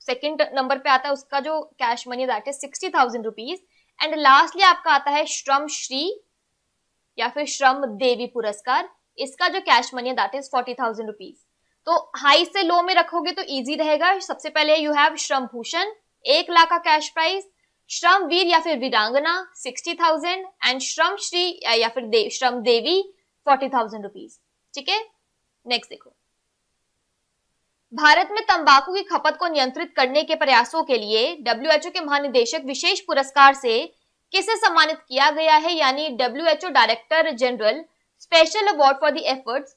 सेकेंड नंबर पे आता है उसका जो cash money that is sixty thousand rupees and lastly आपका आता है श्रम श्री या फिर श्रम देवी पुरस्कार इसका जो कैश मनी है that is forty thousand rupees तो हाई से लो में रखोगे तो इजी रहेगा सबसे पहले यू हैव श्रम भूषण एक लाख का कैश प्राइस श्रम वीर या फिर वीरांगना सिक्सटी थाउजेंड एंड श्रम श्री या फिर दे, श्रम देवी फोर्टी थाउजेंड रुपीज ठीक है नेक्स्ट देखो भारत में तंबाकू की खपत को नियंत्रित करने के प्रयासों के लिए डब्ल्यूएचओ के महानिदेशक विशेष पुरस्कार से किसे सम्मानित किया गया है यानी WHO director general special award for the efforts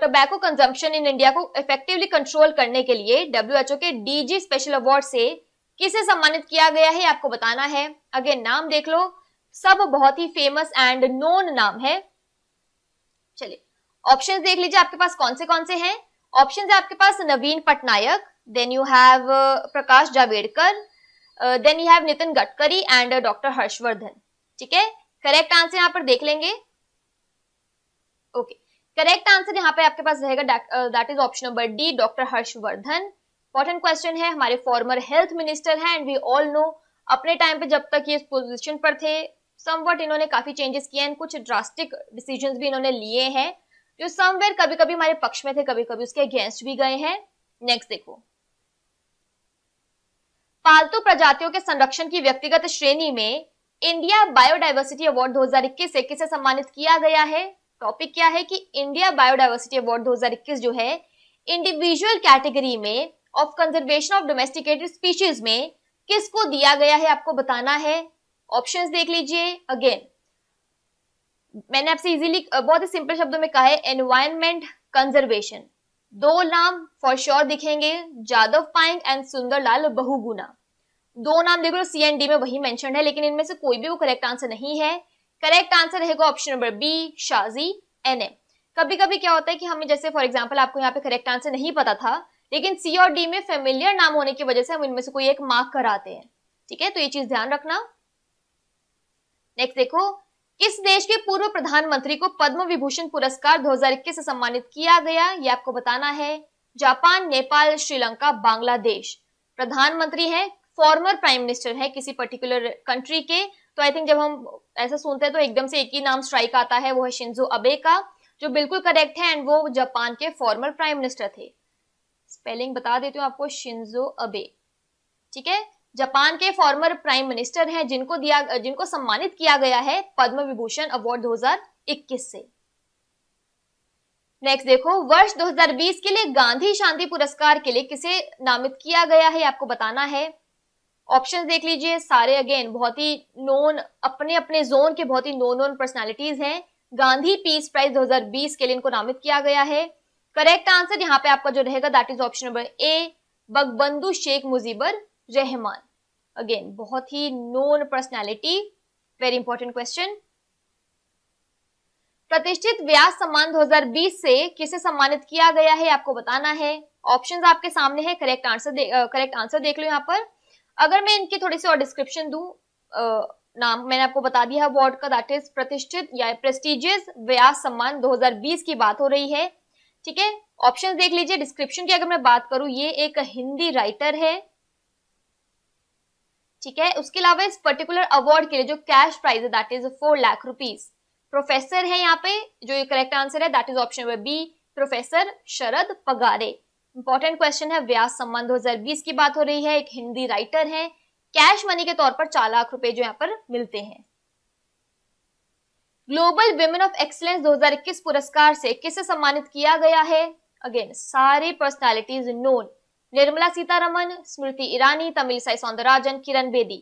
tobacco consumption in India को इफेक्टिवली कंट्रोल करने के लिए डब्ल्यूएचओ के डीजी स्पेशल अवार्ड से किसे सम्मानित किया गया है आपको बताना है अगे नाम देख लो सब बहुत ही फेमस एंड नोन नाम है चलिए ऑप्शन देख लीजिए आपके पास कौन से कौन से हैं ऑप्शन है आपके पास Naveen Patnaik then you have Prakash Javadekar then you have Nitin Gadkari and doctor uh, Harshvardhan ठीक है करेक्ट आंसर यहाँ पर देख लेंगे ओके करेक्ट आंसर यहाँ पे आपके पास रहेगा that is option number D doctor Harshvardhan important question है हमारे फॉर्मर हेल्थ मिनिस्टर हैं एंड वी ऑल नो अपने टाइम पे जब तक ये इस पोजीशन पर थे समवट इन्होंने काफी चेंजेस किए हैं कुछ ड्रास्टिक डिसीजन भी इन्होंने लिए हैं जो समवेयर कभी कभी हमारे पक्ष में थे कभी कभी उसके अगेंस्ट भी गए हैं नेक्स्ट देखो पालतू प्रजातियों के संरक्षण की व्यक्तिगत श्रेणी में इंडिया बायोडाइवर्सिटी अवार्ड 2021 से किसे सम्मानित किया गया है टॉपिक क्या है कि इंडिया बायोडाइवर्सिटी अवार्ड 2021 जो है इंडिविजुअल कैटेगरी में of conservation of domesticated species में किसको दिया गया है आपको बताना है ऑप्शन देख लीजिए अगेन मैंने आपसे इजीली बहुत ही सिंपल शब्दों में कहा है एनवायरमेंट कंजर्वेशन दो नाम फॉर श्योर दिखेंगे जादव पाइंग एंड सुंदरलाल बहुगुना दो नाम देखो सी डी में वही मेंशन है लेकिन इनमें से कोई भी वो करेक्ट आंसर नहीं है करेक्ट आंसर रहेगा option number B Shaji N कभी कभी क्या होता है कि हमें जैसे फॉर एग्जाम्पल आपको यहाँ पे करेक्ट आंसर नहीं पता था लेकिन सी और डी में फेमिलियर नाम होने की वजह से हम इनमें से कोई एक मार्क कराते हैं ठीक है तो ये चीज ध्यान रखना नेक्स्ट देखो किस देश के पूर्व प्रधानमंत्री को पद्म विभूषण पुरस्कार 2021 से सम्मानित किया गया ये आपको बताना है जापान नेपाल श्रीलंका बांग्लादेश प्रधानमंत्री है फॉर्मर प्राइम मिनिस्टर है किसी पर्टिकुलर कंट्री के तो आई थिंक जब हम ऐसा सुनते हैं तो एकदम से एक ही नाम स्ट्राइक आता है वो है शिंजो अबे का जो बिल्कुल करेक्ट है एंड वो जापान के फॉर्मर प्राइम मिनिस्टर थे स्पेलिंग बता देती हूँ आपको शिंजो अबे ठीक है जापान के फॉर्मर प्राइम मिनिस्टर हैं जिनको दिया जिनको सम्मानित किया गया है पद्म विभूषण अवार्ड 2021 से नेक्स्ट देखो वर्ष 2020 के लिए गांधी शांति पुरस्कार के लिए किसे नामित किया गया है आपको बताना है ऑप्शन देख लीजिए सारे अगेन बहुत ही नोन अपने अपने जोन के बहुत ही नोन नोन पर्सनालिटीज हैं गांधी पीस प्राइज 2020 के लिए इनको नामित किया गया है करेक्ट आंसर यहाँ पे आपका जो रहेगा that is option number A Bangabandhu Sheikh Mujibur Rahman again बहुत ही known personality very important question प्रतिष्ठित व्यास सम्मान 2020 से किसे सम्मानित किया गया है आपको बताना है ऑप्शंस आपके सामने है करेक्ट आंसर करेक्ट आंसर देख लो यहाँ पर अगर मैं इनकी थोड़ी सी और डिस्क्रिप्शन दू नाम मैंने आपको बता दिया है अवार्ड का दैट इज प्रतिष्ठित या प्रेस्टिजियस व्यास सम्मान 2020 की बात हो रही है ठीक है ऑप्शन देख लीजिए डिस्क्रिप्शन की अगर मैं बात करूं ये एक हिंदी राइटर है ठीक है उसके अलावा इस पर्टिकुलर अवार्ड के लिए जो कैश प्राइज है that is four lakh rupees professor है यहाँ पे जो ये करेक्ट आंसर है that is option number B professor Sharad Pagare important question है व्यास संबंध दो हजार बीस की बात हो रही है एक हिंदी राइटर है कैश मनी के तौर पर चार लाख रुपए जो यहाँ पर मिलते हैं ग्लोबल वेमेन ऑफ एक्सलेंस 2021 पुरस्कार से किसे सम्मानित किया गया है अगेन सारे personalities known Nirmala Sitharaman Smriti Irani Tamilisai Soundararajan Kiran Bedi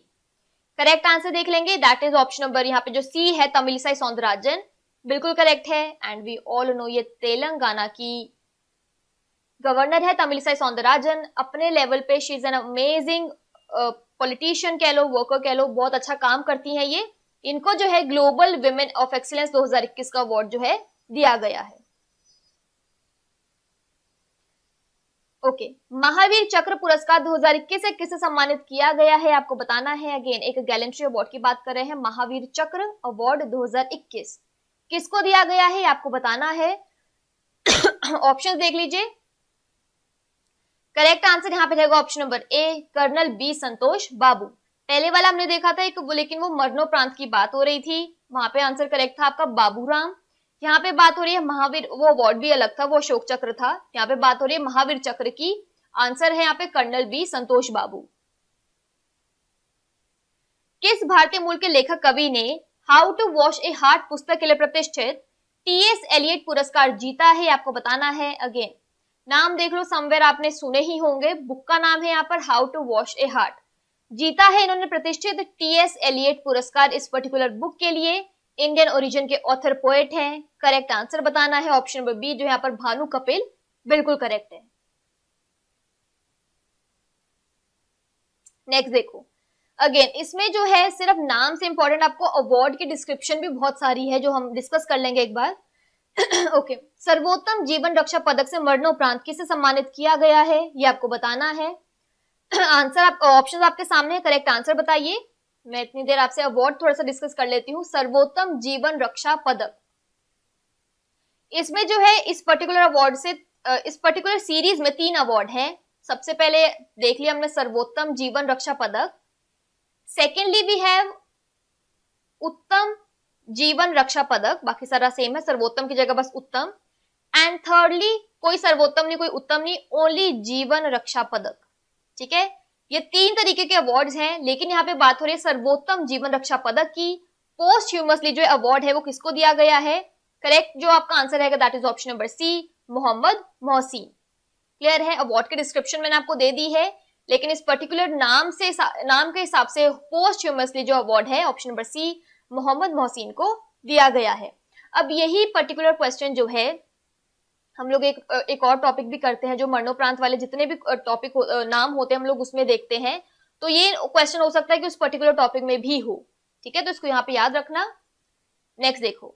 correct answer देख लेंगे दैट इज ऑप्शन नंबर यहाँ पे जो सी है तमिलसाई सौंदराजन बिल्कुल करेक्ट है एंड वी ऑल नो ये तेलंगाना की गवर्नर है तमिलसाई सौंदराजन अपने लेवल पे she is an amazing politician कह लो वर्कर कह लो बहुत अच्छा काम करती है ये इनको जो है ग्लोबल वुमेन ऑफ एक्सीलेंस 2021 का अवार्ड जो है दिया गया है ओके okay. महावीर चक्र पुरस्कार 2021 से किसे सम्मानित किया गया है आपको बताना है अगेन एक गैलेंट्री अवार्ड की बात कर रहे हैं महावीर चक्र अवार्ड 2021 किसको दिया गया है आपको बताना है ऑप्शन देख लीजिए करेक्ट आंसर यहां पे रहेगा option number A colonel B Santosh Babu पहले वाला हमने देखा था एक लेकिन वो मरनो प्रांत की बात हो रही थी वहां पे आंसर करेक्ट था आपका बाबूराम यहाँ पे बात हो रही है महावीर वो अवार्ड भी अलग था वो अशोक चक्र था यहाँ पे बात हो रही है महावीर चक्र की आंसर है यहाँ पे कर्नल बी संतोष बाबू किस भारतीय मूल के लेखक कवि ने how to wash a heart पुस्तक के लिए प्रतिष्ठित टी एस एलियट पुरस्कार जीता है आपको बताना है अगेन नाम देख लो समवेयर आपने सुने ही होंगे बुक का नाम है यहाँ पर how to wash a heart जीता है इन्होंने प्रतिष्ठित टी एस एलियट पुरस्कार इस पर्टिकुलर बुक के लिए इंडियन ओरिजिन के ऑथर पोएट हैं करेक्ट आंसर बताना है ऑप्शन नंबर बी जो यहाँ पर भानु कपिल बिल्कुल करेक्ट है नेक्स्ट देखो अगेन इसमें जो है सिर्फ नाम से इंपॉर्टेंट आपको अवार्ड की डिस्क्रिप्शन भी बहुत सारी है जो हम डिस्कस कर लेंगे एक बार ओके सर्वोत्तम जीवन रक्षा पदक से मरणोपरांत किसे सम्मानित किया गया है ये आपको बताना है आंसर आप ऑप्शन आपके सामने है करेक्ट आंसर बताइए मैं इतनी देर आपसे अवार्ड थोड़ा सा डिस्कस कर लेती हूँ सर्वोत्तम जीवन रक्षा पदक इसमें जो है इस पर्टिकुलर अवार्ड से इस पर्टिकुलर सीरीज में तीन अवार्ड हैं सबसे पहले देख लिया हमने सर्वोत्तम जीवन रक्षा पदक सेकेंडली वी हैव उत्तम जीवन रक्षा पदक बाकी सारा सेम है सर्वोत्तम की जगह बस उत्तम एंड थर्डली कोई सर्वोत्तम नहीं कोई उत्तम नहीं ओनली जीवन रक्षा पदक ठीक है ये तीन तरीके के अवार्ड हैं लेकिन यहाँ पे बात हो रही है सर्वोत्तम जीवन रक्षा पदक की पोस्ट ह्यूमसली जो अवार्ड है वो किसको दिया गया है करेक्ट जो आपका आंसर रहेगा that is option number C Mohammad Mohsin clear है अवार्ड के डिस्क्रिप्शन मैंने आपको दे दी है लेकिन इस पर्टिकुलर नाम से नाम के हिसाब से पोस्ट ह्यूमसली जो अवार्ड है option number C Mohammad Mohsin को दिया गया है अब यही पर्टिकुलर क्वेश्चन जो है हम लोग एक एक और टॉपिक भी करते हैं जो मरणोप्रांत वाले जितने भी टॉपिक हो, नाम होते हैं हम लोग उसमें देखते हैं तो ये क्वेश्चन हो सकता है कि उस पर्टिकुलर टॉपिक में भी हो ठीक है तो इसको यहाँ पे याद रखना नेक्स्ट देखो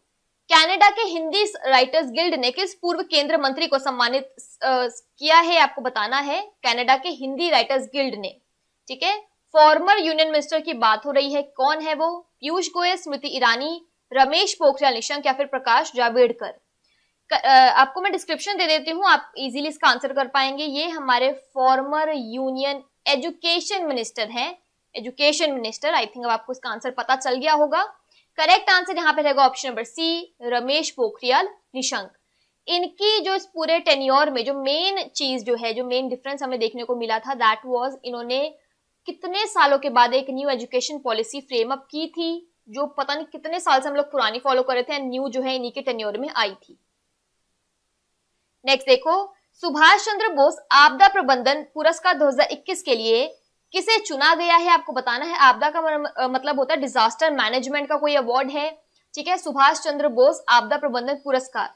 कैनेडा के हिंदी राइटर्स गिल्ड ने किस पूर्व केंद्र मंत्री को सम्मानित किया है आपको बताना है कैनेडा के हिंदी राइटर्स गिल्ड ने ठीक है फॉर्मर यूनियन मिनिस्टर की बात हो रही है कौन है वो पीयूष गोयल स्मृति ईरानी रमेश पोखरियाल निशंक या फिर प्रकाश जावेडकर आपको मैं डिस्क्रिप्शन दे देती हूँ आप इजीली इसका आंसर कर पाएंगे ये हमारे फॉर्मर यूनियन एजुकेशन मिनिस्टर हैं एजुकेशन मिनिस्टर आई थिंक अब आपको इसका आंसर पता चल गया होगा करेक्ट आंसर यहाँ पे रहेगा option number C Ramesh Pokhriyal Nishank इनकी जो इस पूरे टेन्योर में जो मेन चीज जो है जो मेन डिफरेंस हमें देखने को मिला था दैट वॉज इन्होंने कितने सालों के बाद एक new education policy frame up की थी जो पता नहीं कितने साल से हम लोग पुरानी फॉलो कर रहे थे न्यू जो है इन्हीं के टेन्योर में आई थी नेक्स्ट देखो सुभाष चंद्र बोस आपदा प्रबंधन पुरस्कार 2021 के लिए किसे चुना गया है आपको बताना है आपदा का मतलब होता है डिजास्टर मैनेजमेंट का कोई अवार्ड है ठीक है सुभाष चंद्र बोस आपदा प्रबंधन पुरस्कार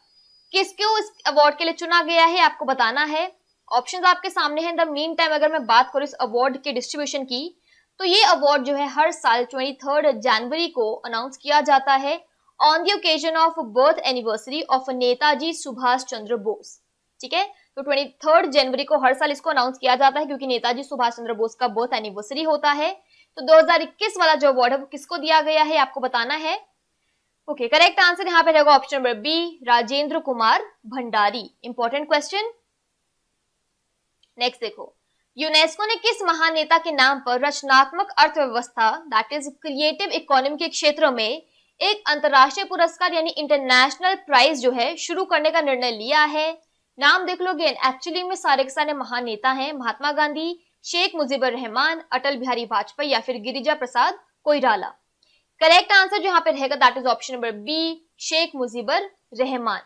किसके इस अवार्ड के लिए चुना गया है आपको बताना है ऑप्शंस आपके सामने हैं द मीन टाइम अगर मैं बात करूँ इस अवार्ड के डिस्ट्रीब्यूशन की तो ये अवार्ड जो है हर साल ट्वेंटी जनवरी को अनाउंस किया जाता है on the occasion of birth anniversary of Netaji Subhash Chandra Bose ठीक है तो ट्वेंटी थर्ड जनवरी को हर साल इसको अनाउंस किया जाता है क्योंकि नेताजी सुभाष चंद्र बोस का बर्थ एनिवर्सरी होता है तो 2021 वाला जो अवार्ड है वो किसको दिया गया है आपको बताना है ओके करेक्ट आंसर यहाँ पे रहेगा option number B Rajendra Kumar Bhandari important question next देखो यूनेस्को ने किस महान नेता के नाम पर रचनात्मक अर्थव्यवस्था दैट इज क्रिएटिव इकोनॉमी के क्षेत्र में एक अंतरराष्ट्रीय पुरस्कार यानी इंटरनेशनल प्राइज जो है शुरू करने का निर्णय लिया है नाम देख लो गेन एक्चुअली में सारे के सारे महान नेता हैं महात्मा गांधी शेख मुजीबर रहमान अटल बिहारी वाजपेयी या फिर गिरिजा प्रसाद कोईराला करेक्ट आंसर जो यहाँ पे रहेगा that is option number B Sheikh Mujibur Rahman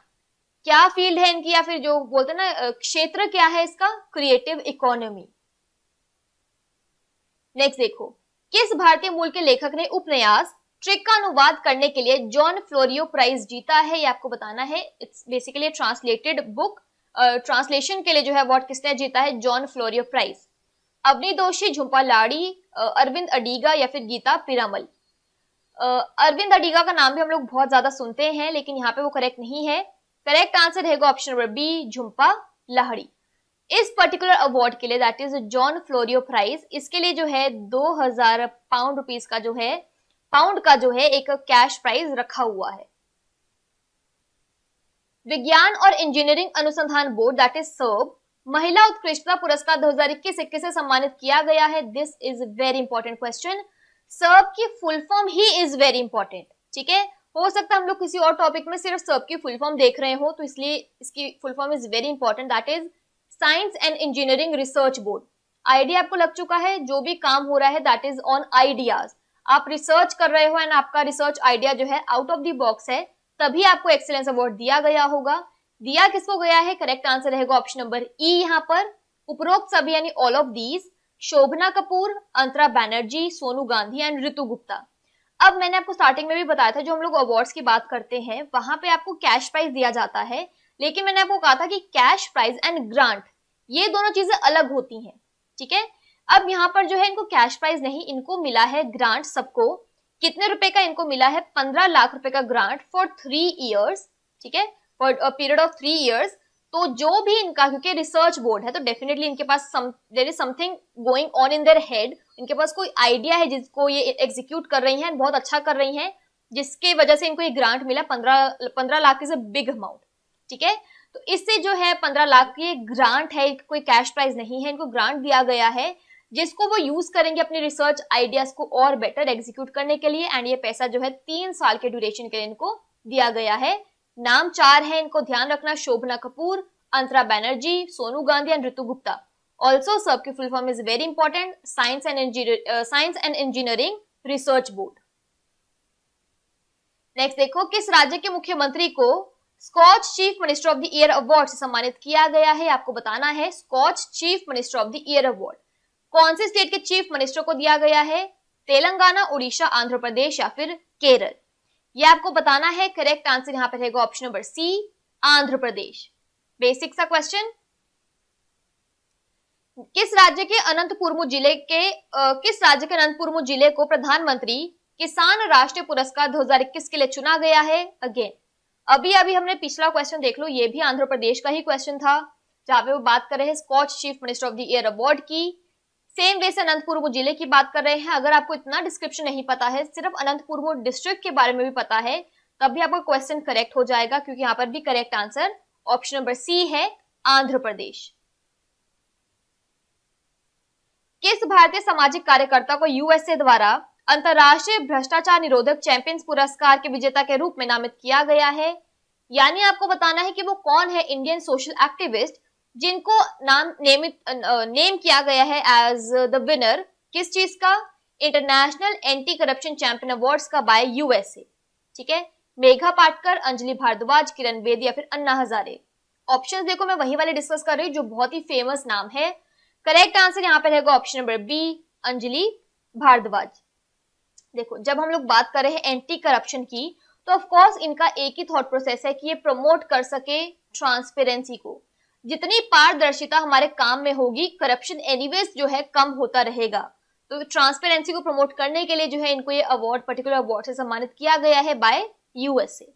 क्या फील्ड है इनकी या फिर जो बोलते हैं ना क्षेत्र क्या है इसका क्रिएटिव इकोनॉमी नेक्स्ट देखो किस भारतीय मूल के लेखक ने उपन्यास ट्रिक का अनुवाद करने के लिए जॉन फ्लोरियो प्राइज जीता है ये आपको बताना है it's basically translated book translation के लिए जो है अवार्ड किसने जीता है जॉन फ्लोरियो प्राइज अवनी दोषी लाड़ी अरविंद अडीगा या फिर गीता पिरामल अरविंद अडीगा का नाम भी हम लोग बहुत ज्यादा सुनते हैं लेकिन यहाँ पे वो करेक्ट नहीं है करेक्ट आंसर रहेगा option number B Jhumpa Lahiri इस पर्टिकुलर अवार्ड के लिए that is John Florio prize इसके लिए जो है दो हजार पाउंड रुपीज का जो है पाउंड का जो है एक कैश प्राइस रखा हुआ है विज्ञान और इंजीनियरिंग अनुसंधान बोर्ड दैट इज सर्ब महिला उत्कृष्टता पुरस्कार दो हजार इक्कीस इक्कीस से सम्मानित किया गया है this is very important question SERB की फुल फॉर्म ही इज वेरी इंपॉर्टेंट ठीक है हो सकता है हम लोग किसी और टॉपिक में सिर्फ सर्ब की फुल फॉर्म देख रहे हो तो इसलिए इसकी full form is very important that is Science and engineering research Board idea आपको लग चुका है जो भी काम हो रहा है दैट इज ऑन आइडियाज आप रिसर्च कर रहे हो एंड आपका रिसर्च आइडिया जो है आउट ऑफ दी बॉक्स है तभी आपको एक्सीलेंस अवार्ड दिया गया होगा दिया किसको गया है करेक्ट आंसर रहेगा ऑप्शन नंबर ई यहाँ पर उपरोक्त सभी यानी all of these Shobhana Kapoor Antara Banerjee Sonu Gandhi and Ritu Gupta अब मैंने आपको स्टार्टिंग में भी बताया था जो हम लोग अवार्ड्स की बात करते हैं वहां पे आपको कैश प्राइज दिया जाता है लेकिन मैंने आपको कहा था कि कैश प्राइज एंड ग्रांट ये दोनों चीजें अलग होती हैं ठीक है अब यहाँ पर जो है इनको कैश प्राइज नहीं इनको मिला है ग्रांट सबको कितने रुपए का इनको मिला है पंद्रह लाख रुपए का ग्रांट फॉर थ्री ईयर्स ठीक है for period of three years तो जो भी इनका क्योंकि रिसर्च बोर्ड है तो डेफिनेटली इनके पास there is something going on in their head इनके पास कोई आइडिया है जिसको ये एग्जीक्यूट कर रही हैं बहुत अच्छा कर रही हैं जिसके वजह से इनको ये ग्रांट मिला पंद्रह पंद्रह lakh is a big amount ठीक है तो इससे जो है पंद्रह लाख ये ग्रांट है कोई कैश प्राइज नहीं है इनको ग्रांट दिया गया है जिसको वो यूज करेंगे अपने रिसर्च आइडियाज को और बेटर एग्जीक्यूट करने के लिए एंड ये पैसा जो है तीन साल के ड्यूरेशन के लिए इनको दिया गया है नाम चार है इनको ध्यान रखना Shobhana Kapoor Antara Banerjee Sonu Gandhi and Ritu Gupta also SERB की full form is very important science and engineer science and engineering research board next देखो किस राज्य के मुख्यमंत्री को Skoch chief minister of the year award से सम्मानित किया गया है आपको बताना है Skoch chief minister of the year award कौन से स्टेट के चीफ मिनिस्टर को दिया गया है तेलंगाना उड़ीसा आंध्र प्रदेश या फिर केरल ये आपको बताना है करेक्ट आंसर यहां पर रहेगा option number C Andhra Pradesh basic सा क्वेश्चन किस राज्य के अनंतपुर जिले के आ, किस राज्य के अनंतपुरमु जिले को प्रधानमंत्री किसान राष्ट्रीय पुरस्कार 2021 के लिए चुना गया है अगेन अभी अभी हमने पिछला क्वेश्चन देख लो ये भी आंध्र प्रदेश का ही क्वेश्चन था जहां पे वो बात कर रहे हैं Skoch chief minister of the year award की सेम वे से अनंतपुर जिले की बात कर रहे हैं अगर आपको इतना डिस्क्रिप्शन नहीं पता है सिर्फ अनंतपुर डिस्ट्रिक्ट के बारे में भी पता है तब भी आपका क्वेश्चन करेक्ट हो जाएगा क्योंकि यहाँ पर भी correct answer option number C है आंध्र प्रदेश किस भारतीय सामाजिक कार्यकर्ता को यूएसए द्वारा अंतर्राष्ट्रीय भ्रष्टाचार निरोधक चैंपियंस पुरस्कार के विजेता के रूप में नामित किया गया है यानी आपको बताना है कि वो कौन है इंडियन सोशल एक्टिविस्ट जिनको नाम नेमित नेम किया गया है एज द विनर किस चीज का international anti corruption champion awards का बाय यूएसए ठीक है मेघा पाटकर अंजलि भारद्वाज किरण बेदी या फिर अन्ना हजारे ऑप्शंस देखो मैं वही वाले डिस्कस कर रही हूँ जो बहुत ही फेमस नाम है करेक्ट आंसर यहाँ पे रहेगा option number B Anjali Bhardwaj देखो जब हम लोग बात कर रहे हैं एंटी करप्शन की तो ऑफकोर्स इनका एक ही थॉट प्रोसेस है कि ये प्रमोट कर सके ट्रांसपेरेंसी को जितनी पारदर्शिता हमारे काम में होगी करप्शन एनीवेज जो है कम होता रहेगा तो ट्रांसपेरेंसी को प्रमोट करने के लिए जो है इनको ये अवार्ड पर्टिकुलर अवार्ड से सम्मानित किया गया है बाय यूएसए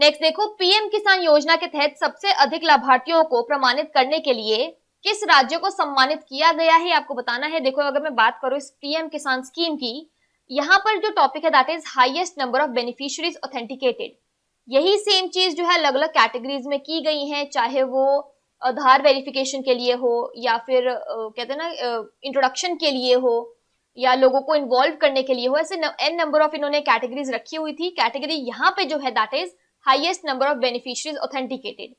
नेक्स्ट देखो पीएम किसान योजना के तहत सबसे अधिक लाभार्थियों को प्रमाणित करने के लिए किस राज्य को सम्मानित किया गया है आपको बताना है देखो अगर मैं बात करूं इस पीएम किसान स्कीम की यहाँ पर जो टॉपिक है that is highest number of beneficiaries authenticated यही सेम चीज जो है अलग अलग कैटेगरीज में की गई है चाहे वो आधार वेरिफिकेशन के लिए हो या फिर कहते हैं ना इंट्रोडक्शन के लिए हो या लोगों को इन्वॉल्व करने के लिए हो ऐसे एन नंबर ऑफ इन्होंने कैटेगरीज रखी हुई थी कैटेगरी यहाँ पे जो है that is highest number of beneficiaries authenticated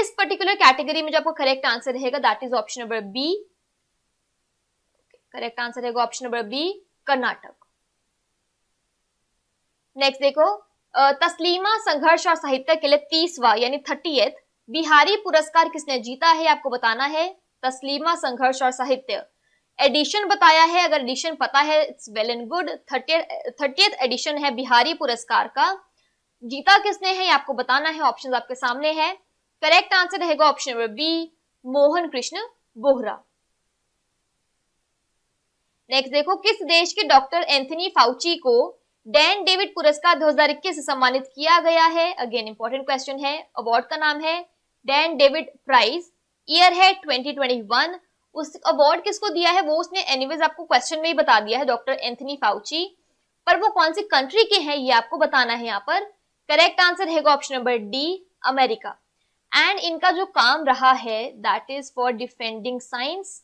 इस पर्टिकुलर कैटेगरी में जो आपको करेक्ट आंसर रहेगा that is option number B correct answer रहेगा option number B Karnataka next देखो तस्लीमा संघर्ष और साहित्य के लिए तीसवा यानी थर्टी बिहारी पुरस्कार किसने जीता है आपको बताना है तस्लीमा संघर्ष और साहित्य एडिशन बताया है अगर एडिशन पता है it's well and good thirty edition है बिहारी पुरस्कार का जीता किसने है आपको बताना है ऑप्शन आपके सामने है करेक्ट आंसर रहेगा option number B Mohan Krishna Bohra next देखो किस देश के डॉक्टर एंथनी फाउची को डैन डेविड पुरस्कार 2021 से सम्मानित किया गया है अगेन इंपॉर्टेंट क्वेश्चन है अवार्ड का नाम है डैन डेविड प्राइज ईयर है 2021 उस अवार्ड किसको दिया है वो उसने एनीवेज आपको क्वेश्चन में ही बता दिया है डॉक्टर एंथनी फाउची पर वो कौन सी कंट्री के हैं ये आपको बताना है यहाँ पर करेक्ट आंसर है option number D America and इनका जो काम रहा है that is for defending science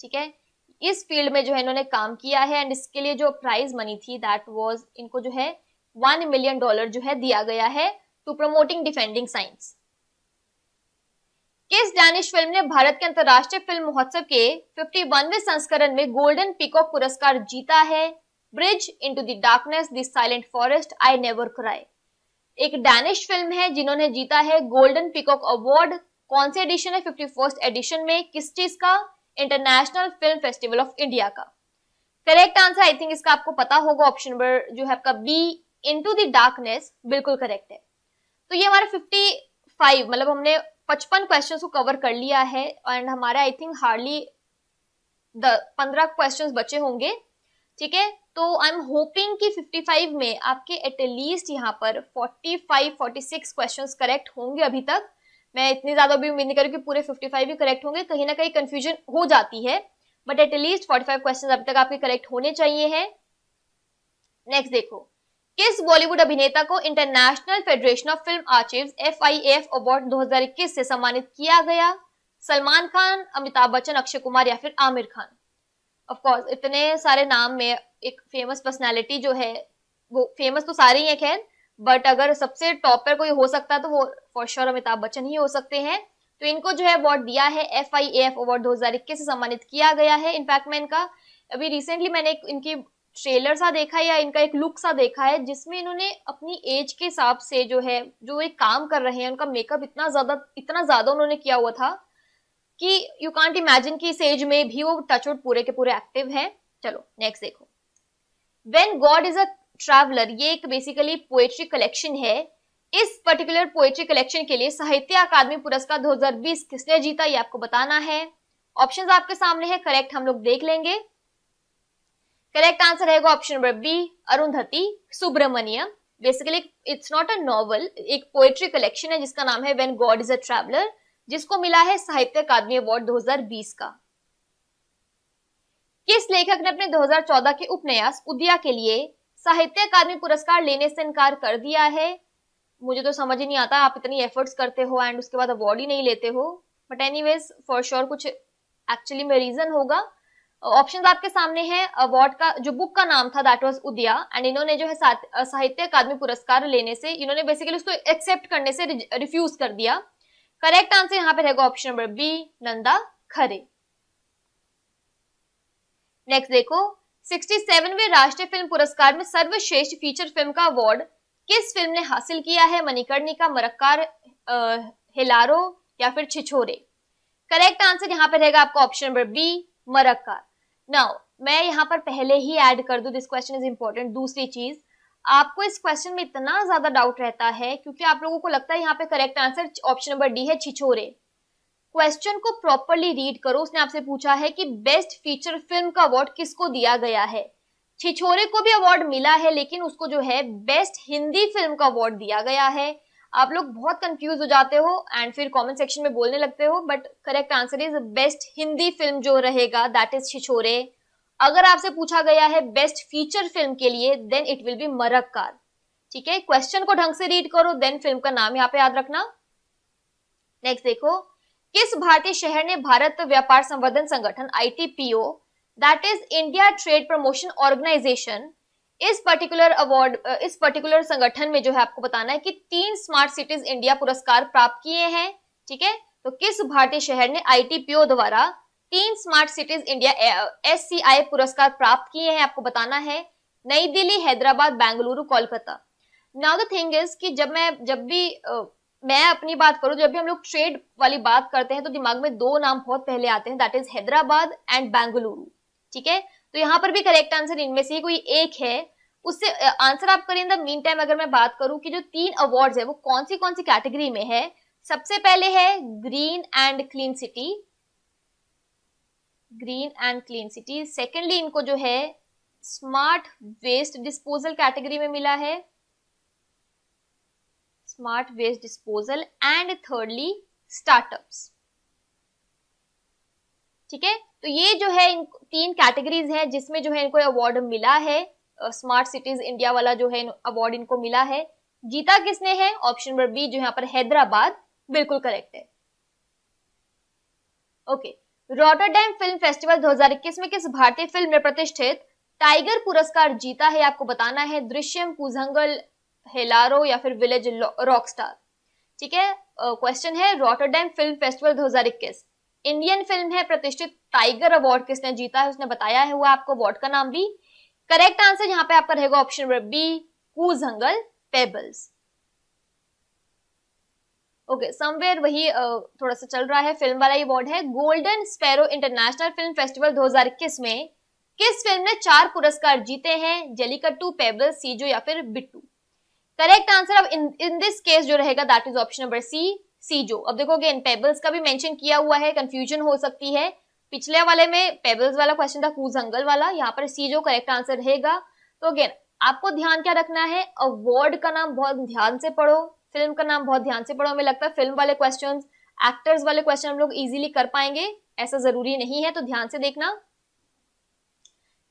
ठीक है इस फील्ड में जो है इन्होंने काम किया है एंड इसके लिए जो प्राइज मनी थी दैट वॉज इनको जो है वन मिलियन डॉलर जो है दिया गया है टू प्रमोटिंग डिफेंडिंग साइंस किस डैनिश फिल्म ने भारत के अंतरराष्ट्रीय फिल्म महोत्सव के 51वें संस्करण में गोल्डन पिकॉक पुरस्कार जीता है bridge into darkness the silent forest I never cry एक डैनिश फिल्म है जिन्होंने जीता है गोल्डन पिकॉक अवार्ड कौन से एडिशन है फिफ्टी एडिशन में किस चीज का international film festival of India का करेक्ट आंसर आई थिंक इसका आपको पता होगा ऑप्शन नंबर जो है आपका बी इन टू दार्कनेस बिल्कुल करेक्ट है तो ये हमारा 55 मतलब हमने 55 क्वेश्चंस को कवर कर लिया है एंड हमारे I think hardly the 15 questions बचे होंगे ठीक है तो आई एम होपिंग कि 55 में आपके एटलीस्ट यहाँ पर 45 46 क्वेश्चंस करेक्ट होंगे अभी तक मैं इतनी ज्यादा भी उम्मीद नहीं करूँ कि पूरे 55 भी करेक्ट होंगे कहीं ना कहीं कंफ्यूजन हो जाती है बट एटलीस्ट 45 क्वेश्चन अभी तक आपके करेक्ट होने चाहिए हैं नेक्स्ट देखो किस बॉलीवुड अभिनेता को international federation of film archive F I F award 2021 से सम्मानित किया गया सलमान खान अमिताभ बच्चन अक्षय कुमार या फिर आमिर खान ऑफकोर्स इतने सारे नाम में एक फेमस पर्सनैलिटी जो है वो फेमस तो सारे ही है खैर बट अगर सबसे टॉप पर कोई हो सकता तो वो फॉर श्योर अमिताभ बच्चन ही हो सकते हैं तो इनको जो है अवार्ड दिया है एफ आई एफ अवार्ड दो हजार इक्कीस से सम्मानित किया गया है इनफैक्ट मैं इनका अभी रिसेंटली मैंने एक इनकी ट्रेलर सा देखा है या इनका एक लुक सा देखा है जिसमें इन्होंने अपनी एज के हिसाब से जो है जो एक काम कर रहे हैं उनका मेकअप इतना ज्यादा इतना ज्यादा उन्होंने किया हुआ था कि यू कांट इमेजिन कि इस एज में भी वो टचवुड पूरे के पूरे एक्टिव है चलो नेक्स्ट देखो when God is a traveller ये एक बेसिकली पोएट्री कलेक्शन है इस पर्टिकुलर पोएट्री कलेक्शन के लिए साहित्य अकादमी पुरस्कार 2020 किसने जीता ये आपको बताना है ऑप्शंस आपके सामने है करेक्ट हम लोग देख लेंगे करेक्ट आंसर रहेगा option number B Arundhati Subramaniam basically it's not a novel एक पोएट्री कलेक्शन है जिसका नाम है when God is a traveller जिसको मिला है साहित्य अकादमी अवार्ड 2020 का किस लेखक ने अपने 2014 के उपन्यास उदिया के लिए साहित्य अकादमी पुरस्कार लेने से इनकार कर दिया है मुझे तो समझ ही नहीं आता आप इतनी एफर्ट्स करते हो एंड उसके बाद अवार्ड ही नहीं लेते हो बट एनी फॉर श्योर कुछ एक्चुअली में रीजन होगा ऑप्शन आपके सामने है अवार्ड का जो बुक का नाम था दैट वाज उदिया एंड इन्होंने जो है साहित्य अकादमी पुरस्कार लेने से इन्होंने बेसिकली उसको एक्सेप्ट करने से रिफ्यूज कर दिया करेक्ट आंसर यहाँ पे रहेगा option number B Nanda Khare next देखो सिक्सटी राष्ट्रीय फिल्म पुरस्कार में सर्वश्रेष्ठ फीचर फिल्म का अवार्ड किस फिल्म ने हासिल किया है मणिकर्णिका मरक्कार हिलारो या फिर छिछोरे करेक्ट आंसर यहाँ पर रहेगा आपका option number B Marakkar now मैं यहाँ पर पहले ही ऐड कर दू दिस क्वेश्चन इज इंपॉर्टेंट दूसरी चीज आपको इस क्वेश्चन में इतना ज्यादा डाउट रहता है क्योंकि आप लोगों को लगता है यहाँ पे correct answer option number D है छिछोरे क्वेश्चन को प्रॉपरली रीड करो उसने आपसे पूछा है कि बेस्ट फीचर फिल्म का अवार्ड किसको दिया गया है छिछोरे को भी अवार्ड मिला है लेकिन उसको जो है बेस्ट हिंदी फिल्म का अवार्ड दिया गया है आप लोग बहुत कंफ्यूज हो जाते हो एंड फिर कमेंट सेक्शन में बोलने लगते हो but correct answer is best Hindi film जो रहेगा दैट इज छिछोरे अगर आपसे पूछा गया है बेस्ट फीचर फिल्म के लिए then it will be Marakkar ठीक है क्वेश्चन को ढंग से रीड करो देन फिल्म का नाम यहाँ पे याद रखना नेक्स्ट देखो किस भारतीय शहर ने भारत व्यापार संवर्धन संगठन ITPO that is India trade promotion organisation इस पर्टिकुलर अवार्ड इस पर्टिकुलर संगठन में जो है आपको बताना है कि तीन स्मार्ट सिटीज इंडिया पुरस्कार प्राप्त किए हैं ठीक है तो किस भारतीय शहर ने आईटीपीओ द्वारा तीन स्मार्ट सिटीज इंडिया एस पुरस्कार प्राप्त किए हैं आपको बताना है New Delhi Hyderabad Bengaluru Kolkata now the thing is कि जब मैं जब भी मैं अपनी बात करूं जब भी हम लोग ट्रेड वाली बात करते हैं तो दिमाग में दो नाम बहुत पहले आते हैं that is Hyderabad and Bengaluru ठीक है तो यहाँ पर भी करेक्ट आंसर इनमें से कोई एक है उससे आंसर आप करें मीन टाइम अगर मैं बात करूं कि जो तीन अवार्ड्स है वो कौन सी कौन सी कैटेगरी में है सबसे पहले है green and clean city green and clean city secondly इनको जो है स्मार्ट वेस्ट डिस्पोजल कैटेगरी में मिला है smart waste disposal and thirdly startups ठीक है तो ये जो है इन तीन कैटेगरीज हैं जिसमें जो है इनको अवार्ड मिला है स्मार्ट सिटीज इंडिया वाला जो है अवार्ड इनको मिला है जीता किसने है ऑप्शन नंबर बी जो यहाँ पर हैदराबाद बिल्कुल करेक्ट है ओके रॉटरडैम फिल्म फेस्टिवल 2021 में किस भारतीय फिल्म ने प्रतिष्ठित टाइगर पुरस्कार जीता है आपको बताना है दृश्यम कुजंगल हेलारो या फिर विलेज रॉक स्टार ठीक है क्वेश्चन है Rotterdam film festival 2021 Indian film है प्रतिष्ठित टाइगर अवार्ड किसने जीता है उसने बताया है हुआ आपको अवार्ड का नाम भी करेक्ट आंसर यहाँ पे आपका रहेगा option number B Koozhangal pebbles okay somewhere वही थोड़ा सा चल रहा है फिल्म वाला अवार्ड है golden sparrow international film festival 2021 में किस फिल्म ने चार पुरस्कार जीते हैं जलीकट्टू पेबल सीजो या फिर बिट्टू करेक्ट आंसर अब इन दिस केस जो रहेगा that is option number C C जो अब देखो अगेन पेबल्स का भी मेंशन किया हुआ है कंफ्यूजन हो सकती है पिछले वाले में पेबल्स वाला क्वेश्चन था जंगल वाला यहाँ पर सी जो करेक्ट आंसर रहेगा तो अगेन आपको ध्यान क्या रखना है अवार्ड का नाम बहुत ध्यान से पढ़ो फिल्म का नाम बहुत ध्यान से पढ़ो हमें लगता है फिल्म वाले क्वेश्चन एक्टर्स वाले क्वेश्चन हम लोग इजिली कर पाएंगे ऐसा जरूरी नहीं है तो ध्यान से देखना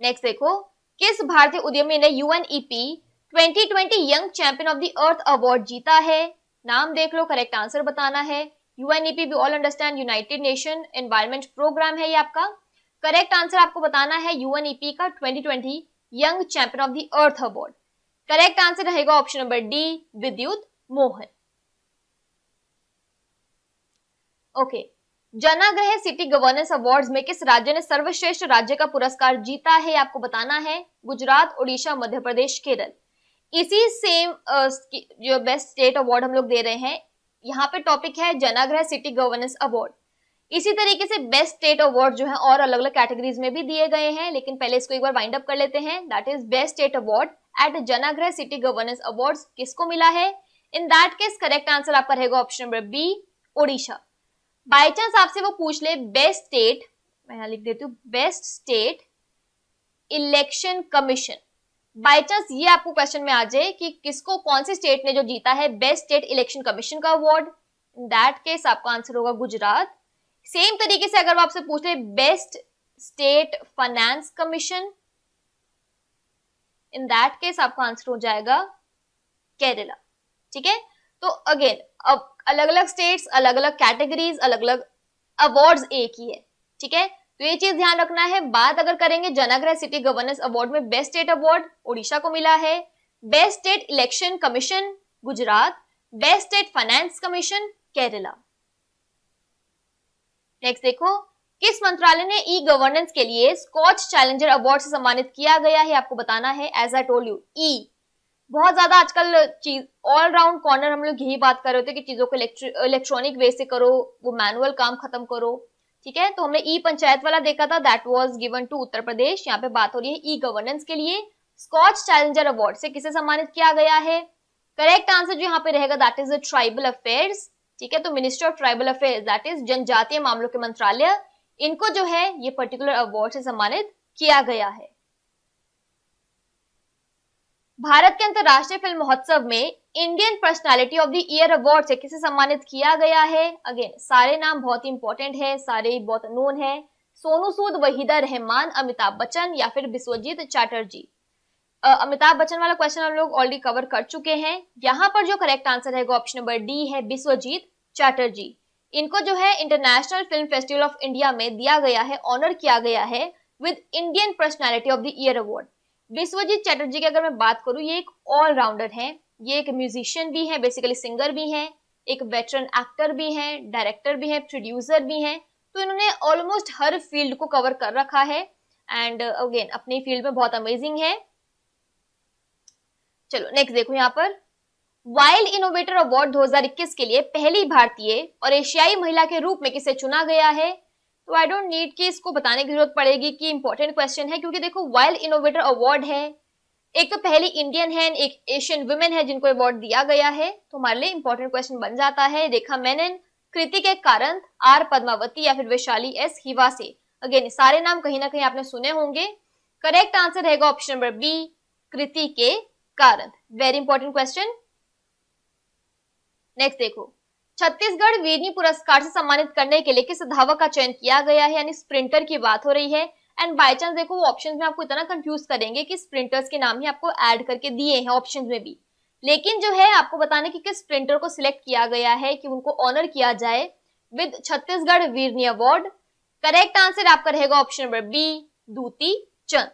नेक्स्ट देखो किस भारतीय उद्यमी ने UNEP 2020 young champion of the earth award जीता है नाम देख लो करेक्ट आंसर बताना है UNEP we all understand united nation environment programme है ये आपका करेक्ट आंसर आपको बताना है यूएनईपी e का 2020 young champion of the earth award correct answer रहेगा option number D Vidyut Mohan okay Janaagraha city governance awards में किस राज्य ने सर्वश्रेष्ठ राज्य का पुरस्कार जीता है आपको बताना है गुजरात ओडिशा मध्य प्रदेश केरल इसी सेम जो बेस्ट स्टेट अवार्ड हम लोग दे रहे हैं यहाँ पे टॉपिक है जनाग्रह सिटी गवर्नेंस अवार्ड इसी तरीके से बेस्ट स्टेट अवार्ड जो है और अलग अलग कैटेगरीज में भी दिए गए हैं लेकिन पहले इसको एक बार वाइंड अप कर लेते हैं that is best state award at Janaagraha city governance award किसको मिला है in that case correct answer आपका रहेगा option number B Odisha by chance आपसे वो पूछ ले बेस्ट स्टेट मैं यहां लिख देती हूँ best state election commission by chance ये आपको क्वेश्चन में आ जाए कि किसको कौन सी स्टेट ने जो जीता है बेस्ट स्टेट इलेक्शन कमीशन का अवार्ड इन दैट केस आपका आंसर होगा गुजरात सेम तरीके से अगर वो आपसे पूछ ले best state finance commission in that case आपका आंसर हो जाएगा केरला ठीक है तो अगेन अब अलग अलग स्टेट्स अलग अलग कैटेगरीज अलग अलग अवार्ड्स एक ही है ठीक है तो ये चीज ध्यान रखना है बात अगर करेंगे जनाग्रह सिटी गवर्नेंस अवार्ड में बेस्ट स्टेट अवार्ड ओडिशा को मिला है best state election commission Gujarat best state finance commission Kerala next देखो किस मंत्रालय ने ई गवर्नेंस के लिए स्कॉच चैलेंजर अवार्ड से सम्मानित किया गया है आपको बताना है एज आई टोल यू ई बहुत ज्यादा आजकल चीज ऑल राउंड कॉर्नर हम लोग यही बात कर रहे होते कि चीजों को इलेक्ट्रॉनिक वे से करो वो मैनुअल काम खत्म करो ठीक है तो हमने ई e पंचायत वाला देखा था that was given to Uttar Pradesh यहाँ पे बात हो रही है ई e गवर्नेंस के लिए स्कॉच चैलेंजर अवार्ड से किसे सम्मानित किया गया है करेक्ट आंसर जो यहाँ पे रहेगा दैट इज ट्राइबल अफेयर्स ठीक है तो minister of tribal affair that is जनजातीय मामलों के मंत्रालय इनको जो है ये पर्टिकुलर अवार्ड से सम्मानित किया गया है भारत के अंतर्राष्ट्रीय फिल्म महोत्सव में Indian personality of the year award से किसे सम्मानित किया गया है अगेन सारे नाम बहुत इंपॉर्टेंट है सारे बहुत नोन है सोनू सूद वहीदा रहमान अमिताभ बच्चन या फिर बिस्वजीत चैटर्जी अमिताभ बच्चन वाला क्वेश्चन हम लोग ऑलरेडी कवर कर चुके हैं यहाँ पर जो करेक्ट आंसर है ऑप्शन नंबर डी है बिस्वजीत चैटर्जी इनको जो है international film festival of India में दिया गया है ऑनर किया गया है with Indian personality of the year award Vishwajit Chatterjee की अगर मैं बात करूं ये एक ऑलराउंडर है ये एक म्यूजिशियन भी है बेसिकली सिंगर भी है एक वेटरन एक्टर भी है डायरेक्टर भी है प्रोड्यूसर भी है तो इन्होंने ऑलमोस्ट हर फील्ड को कवर कर रखा है एंड अगेन uh, अपनी फील्ड में बहुत अमेजिंग है चलो नेक्स्ट देखो यहाँ पर वाइल्ड इनोवेटर अवार्ड 2021 के लिए पहली भारतीय और एशियाई महिला के रूप में किसे चुना गया है तो आई डोंट नीड कि इसको बताने की जरूरत पड़ेगी कि इंपॉर्टेंट क्वेश्चन है क्योंकि देखो वाइल्ड इनोवेटर अवार्ड है एक तो पहली इंडियन है एक एशियन वुमेन है जिनको अवार्ड दिया गया है तो हमारे लिए इंपॉर्टेंट क्वेश्चन बन जाता है रेखा मैंने कृति के कारण आर पद्मावती या फिर वैशाली एस हिवा से अगेन सारे नाम कहीं ना कहीं आपने सुने होंगे करेक्ट आंसर रहेगा ऑप्शन नंबर बी कृति के कारण वेरी इंपॉर्टेंट क्वेश्चन नेक्स्ट देखो छत्तीसगढ़ वीरनी पुरस्कार से सम्मानित करने के लिए किस धावक का चयन किया गया है यानी स्प्रिंटर की बात हो रही है एंड बाई चांस देखो ऑप्शन में आपको इतना कंफ्यूज करेंगे कि स्प्रिंटर्स के नाम ही आपको ऐड करके दिए हैं ऑप्शन में भी लेकिन जो है आपको बताने की किस स्प्रिंटर को सिलेक्ट किया गया है कि उनको ऑनर किया जाए with Chhattisgarh Veerni award correct answer आपका रहेगा ऑप्शन नंबर बी दूती चंद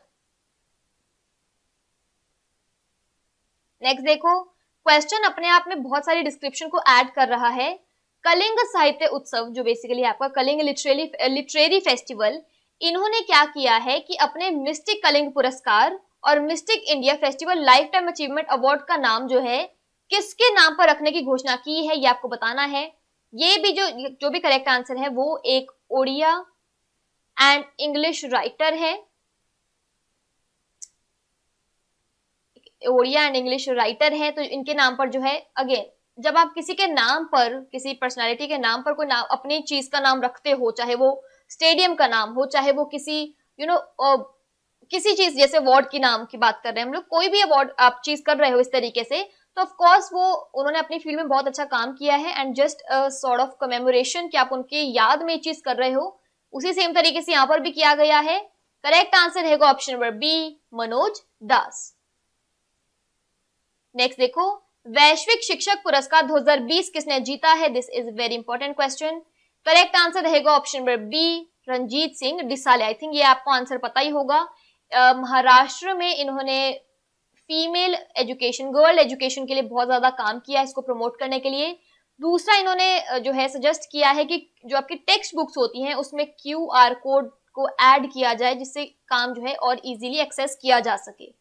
नेक्स्ट देखो क्वेश्चन अपने आप में बहुत सारी डिस्क्रिप्शन को ऐड कर रहा है कलिंग साहित्य उत्सव जो बेसिकली आपका कलिंग लिटरेली लिटरेरी फेस्टिवल इन्होंने क्या किया है कि अपने मिस्टिक कलिंग पुरस्कार और mystic India festival lifetime achievement award का नाम जो है किसके नाम पर रखने की घोषणा की है ये आपको बताना है ये भी जो जो भी करेक्ट आंसर है वो एक ओडिया एंड इंग्लिश राइटर है ओडिया एंड इंग्लिश राइटर हैं तो इनके नाम पर जो है अगेन जब आप किसी के नाम पर किसी पर्सनालिटी के नाम पर कोई नाम अपनी चीज का नाम रखते हो चाहे वो स्टेडियम का नाम हो चाहे वो किसी यू you नो know, किसी चीज जैसे अवार्ड की नाम की बात कर रहे हैं हम लोग कोई भी अवार्ड आप चीज कर रहे हो इस तरीके से तो ऑफ कोर्स वो उन्होंने अपनी फील्ड में बहुत अच्छा काम किया है and just sort of commemoration कि आप उनके याद में चीज कर रहे हो उसी सेम तरीके से यहाँ पर भी किया गया है करेक्ट आंसर है option number B Manoj Das next देखो वैश्विक शिक्षक पुरस्कार 2020 किसने जीता है this is very important question correct answer रहेगा option number B Ranjit Singh Disale I think ये आपको आंसर पता ही होगा uh, महाराष्ट्र में इन्होंने फीमेल एजुकेशन गर्ल एजुकेशन के लिए बहुत ज्यादा काम किया इसको प्रमोट करने के लिए दूसरा इन्होंने जो है सजेस्ट किया है कि जो आपकी टेक्स्ट बुक्स होती हैं उसमें क्यू आर कोड को ऐड किया जाए जिससे काम जो है और इजीली एक्सेस किया जा सके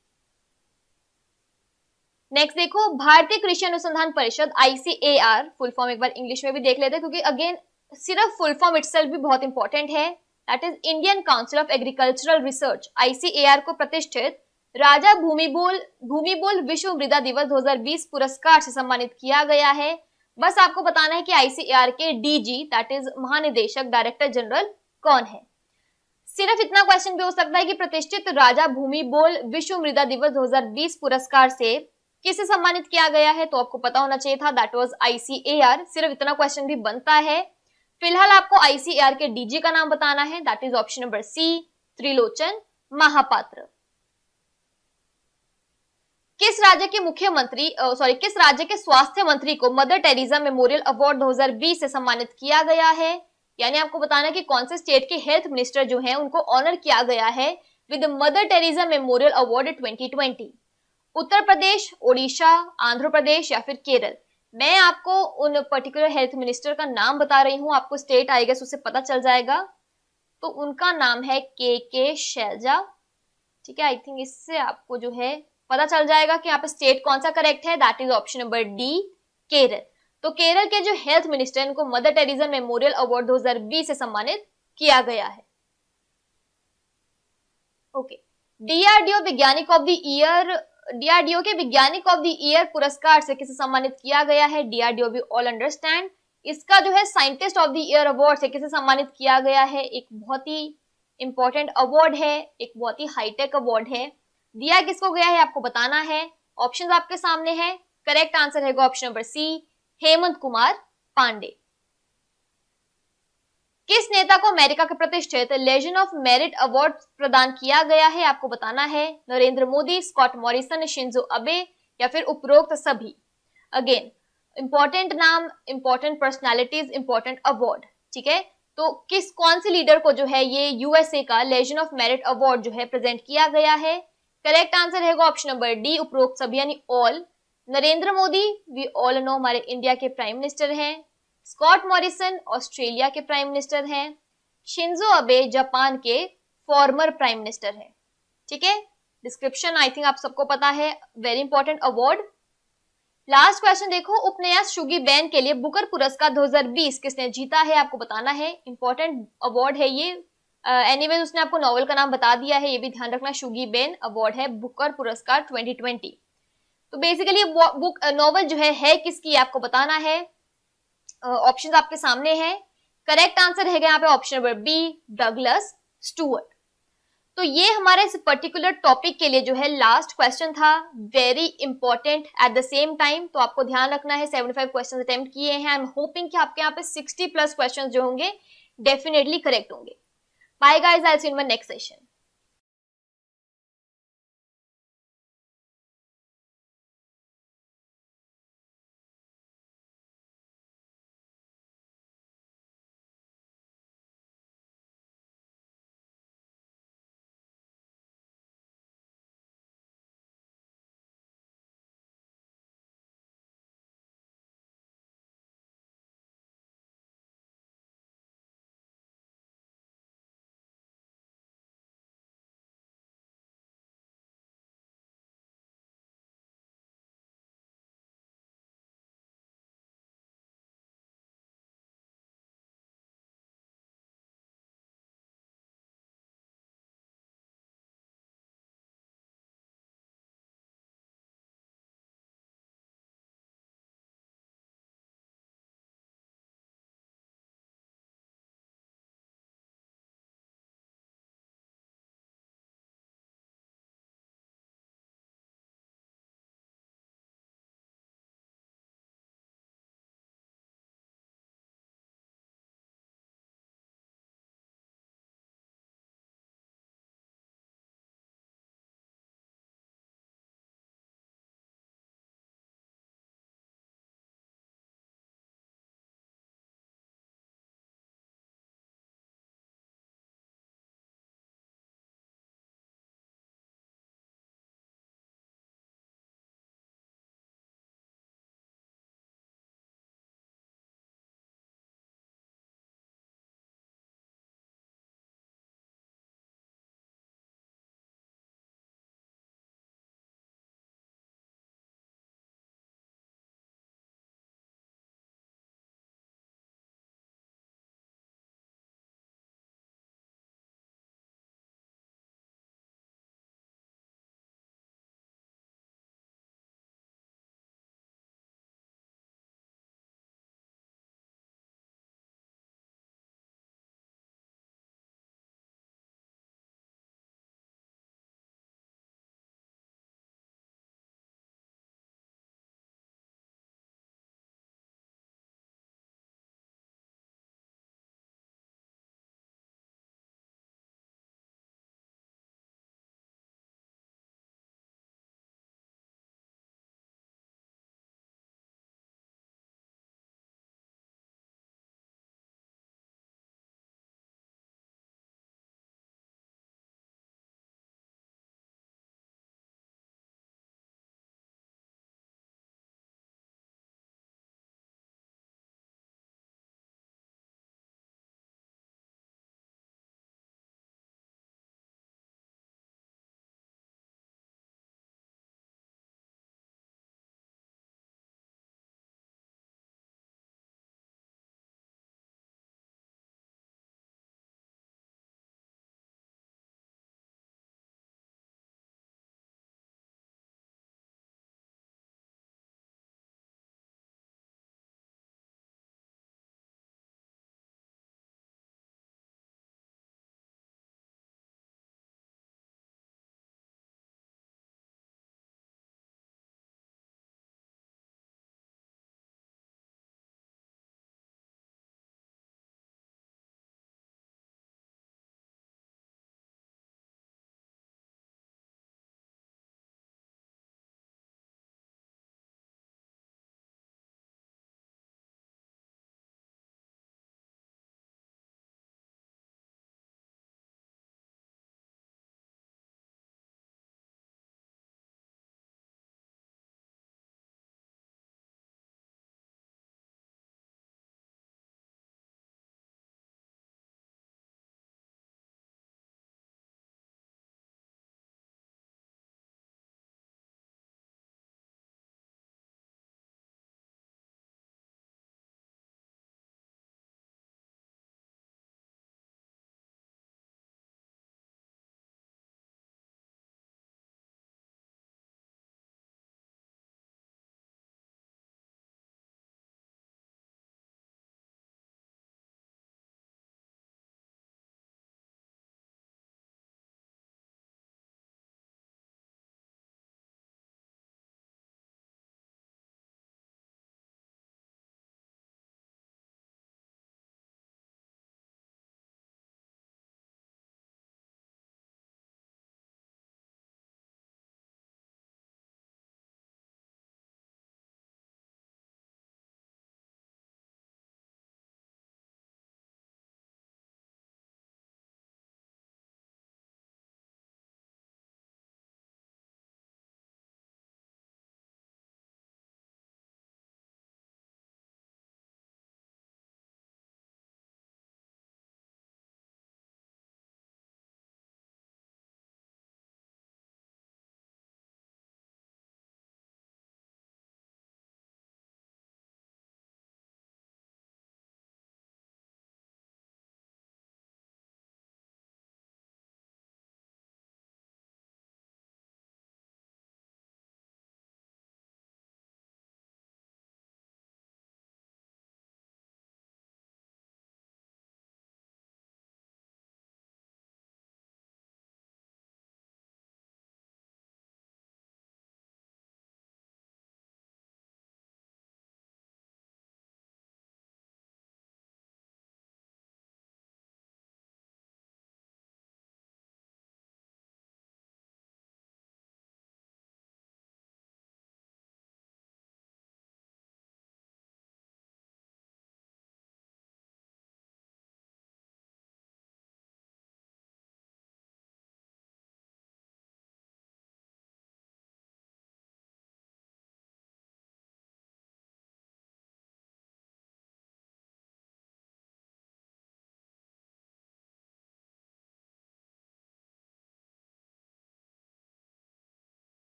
नेक्स्ट देखो भारतीय कृषि अनुसंधान परिषद आईसीएआर फुल फॉर्म एक बार इंग्लिश में भी देख लेते हैं क्योंकि अगेन सिर्फ फुल फॉर्म इटसेल्फ भी बहुत इंपॉर्टेंट है that is Indian council of agricultural research ICAR को प्रतिष्ठित राजा भूमिबोल भूमिबोल विश्व मृदा दिवस 2020 पुरस्कार से सम्मानित किया गया है बस आपको बताना है कि आईसीएआर के डीजी दैट इज महानिदेशक डायरेक्टर जनरल कौन है सिर्फ इतना क्वेश्चन भी हो सकता है कि प्रतिष्ठित राजा भूमि बोल विश्व मृदा दिवस 2020 पुरस्कार से किसे सम्मानित किया गया है तो आपको पता होना चाहिए था दैट वाज आईसीएआर सिर्फ इतना क्वेश्चन भी बनता है फिलहाल आपको आईसीएआर के डीजी का नाम बताना है that is option number C Trilochan Mohapatra किस राज्य के मुख्यमंत्री सॉरी किस राज्य के स्वास्थ्य मंत्री को मदर टेरिजा मेमोरियल अवार्ड 2020 से सम्मानित किया गया है यानी आपको बताना कि कौन से स्टेट के हेल्थ मिनिस्टर जो हैं उनको ऑनर किया गया है with mother Teresa memorial award 2020 Uttar Pradesh Odisha Andhra Pradesh या फिर केरल मैं आपको उन पर्टिकुलर हेल्थ मिनिस्टर का नाम बता रही हूँ आपको स्टेट आएगा उससे पता चल जाएगा तो उनका नाम है के के शैलजा ठीक है आई थिंक इससे आपको जो है पता चल जाएगा कि यहाँ पे स्टेट कौन सा करेक्ट है that is option number D Kerala तो केरल के जो हेल्थ मिनिस्टर इनको मदर टेरिजन मेमोरियल अवार्ड 2020 से सम्मानित किया गया है ओके डीआरडीओ वैज्ञानिक ऑफ द ईयर डीआरडीओ के वैज्ञानिक ऑफ द ईयर पुरस्कार से किसे सम्मानित किया गया है डीआरडीओ भी ऑल अंडरस्टैंड इसका जो है scientist of the year award से किसे सम्मानित किया गया है एक बहुत ही इंपॉर्टेंट अवार्ड है एक बहुत ही हाईटेक अवार्ड है दिया किसको गया है आपको बताना है ऑप्शन आपके सामने है करेक्ट आंसर है option number C Hemant Kumar Pandey किस नेता को अमेरिका के प्रतिष्ठित लेजन ऑफ मेरिट अवार्ड प्रदान किया गया है आपको बताना है Narendra Modi Scott Morrison Shinzo Abe या फिर उपरोक्त सभी अगेन इंपॉर्टेंट नाम इंपॉर्टेंट पर्सनैलिटीज इंपॉर्टेंट अवार्ड ठीक है तो किस कौन से लीडर को जो है ये यूएसए का लेजन ऑफ मेरिट अवार्ड जो है प्रेजेंट किया गया है करेक्ट आंसर रहेगा ऑप्शन नंबर डी उपरोक्त सभी यानी all Narendra Modi we all know हमारे इंडिया के प्राइम मिनिस्टर हैं स्कॉट मॉरिसन ऑस्ट्रेलिया के प्राइम मिनिस्टर हैं शिंजो अबे जापान के फॉर्मर प्राइम मिनिस्टर हैं ठीक है डिस्क्रिप्शन आई थिंक आप सबको पता है very important award last question देखो उपन्यास शुगी बैन के लिए बुकर पुरस्कार 2020 किसने जीता है आपको बताना है इंपॉर्टेंट अवार्ड है ये एनीवे uh, उसने आपको नॉवल का नाम बता दिया है ये भी ध्यान रखना शुगी बेन अवार्ड है बुकर पुरस्कार 2020 तो बेसिकली बुक नॉवल जो है है किसकी आपको बताना है ऑप्शन आपके सामने हैं करेक्ट आंसर है यहाँ पे option number B Douglas Stuart तो ये हमारे इस पर्टिकुलर टॉपिक के लिए जो है लास्ट क्वेश्चन था very important at the same time तो आपको ध्यान रखना है 75 क्वेश्चन अटेम्प्ट किए हैं आई एम होपिंग कि आपके यहाँ पे 60 प्लस क्वेश्चन जो होंगे डेफिनेटली करेक्ट होंगे bye guys I see in my next session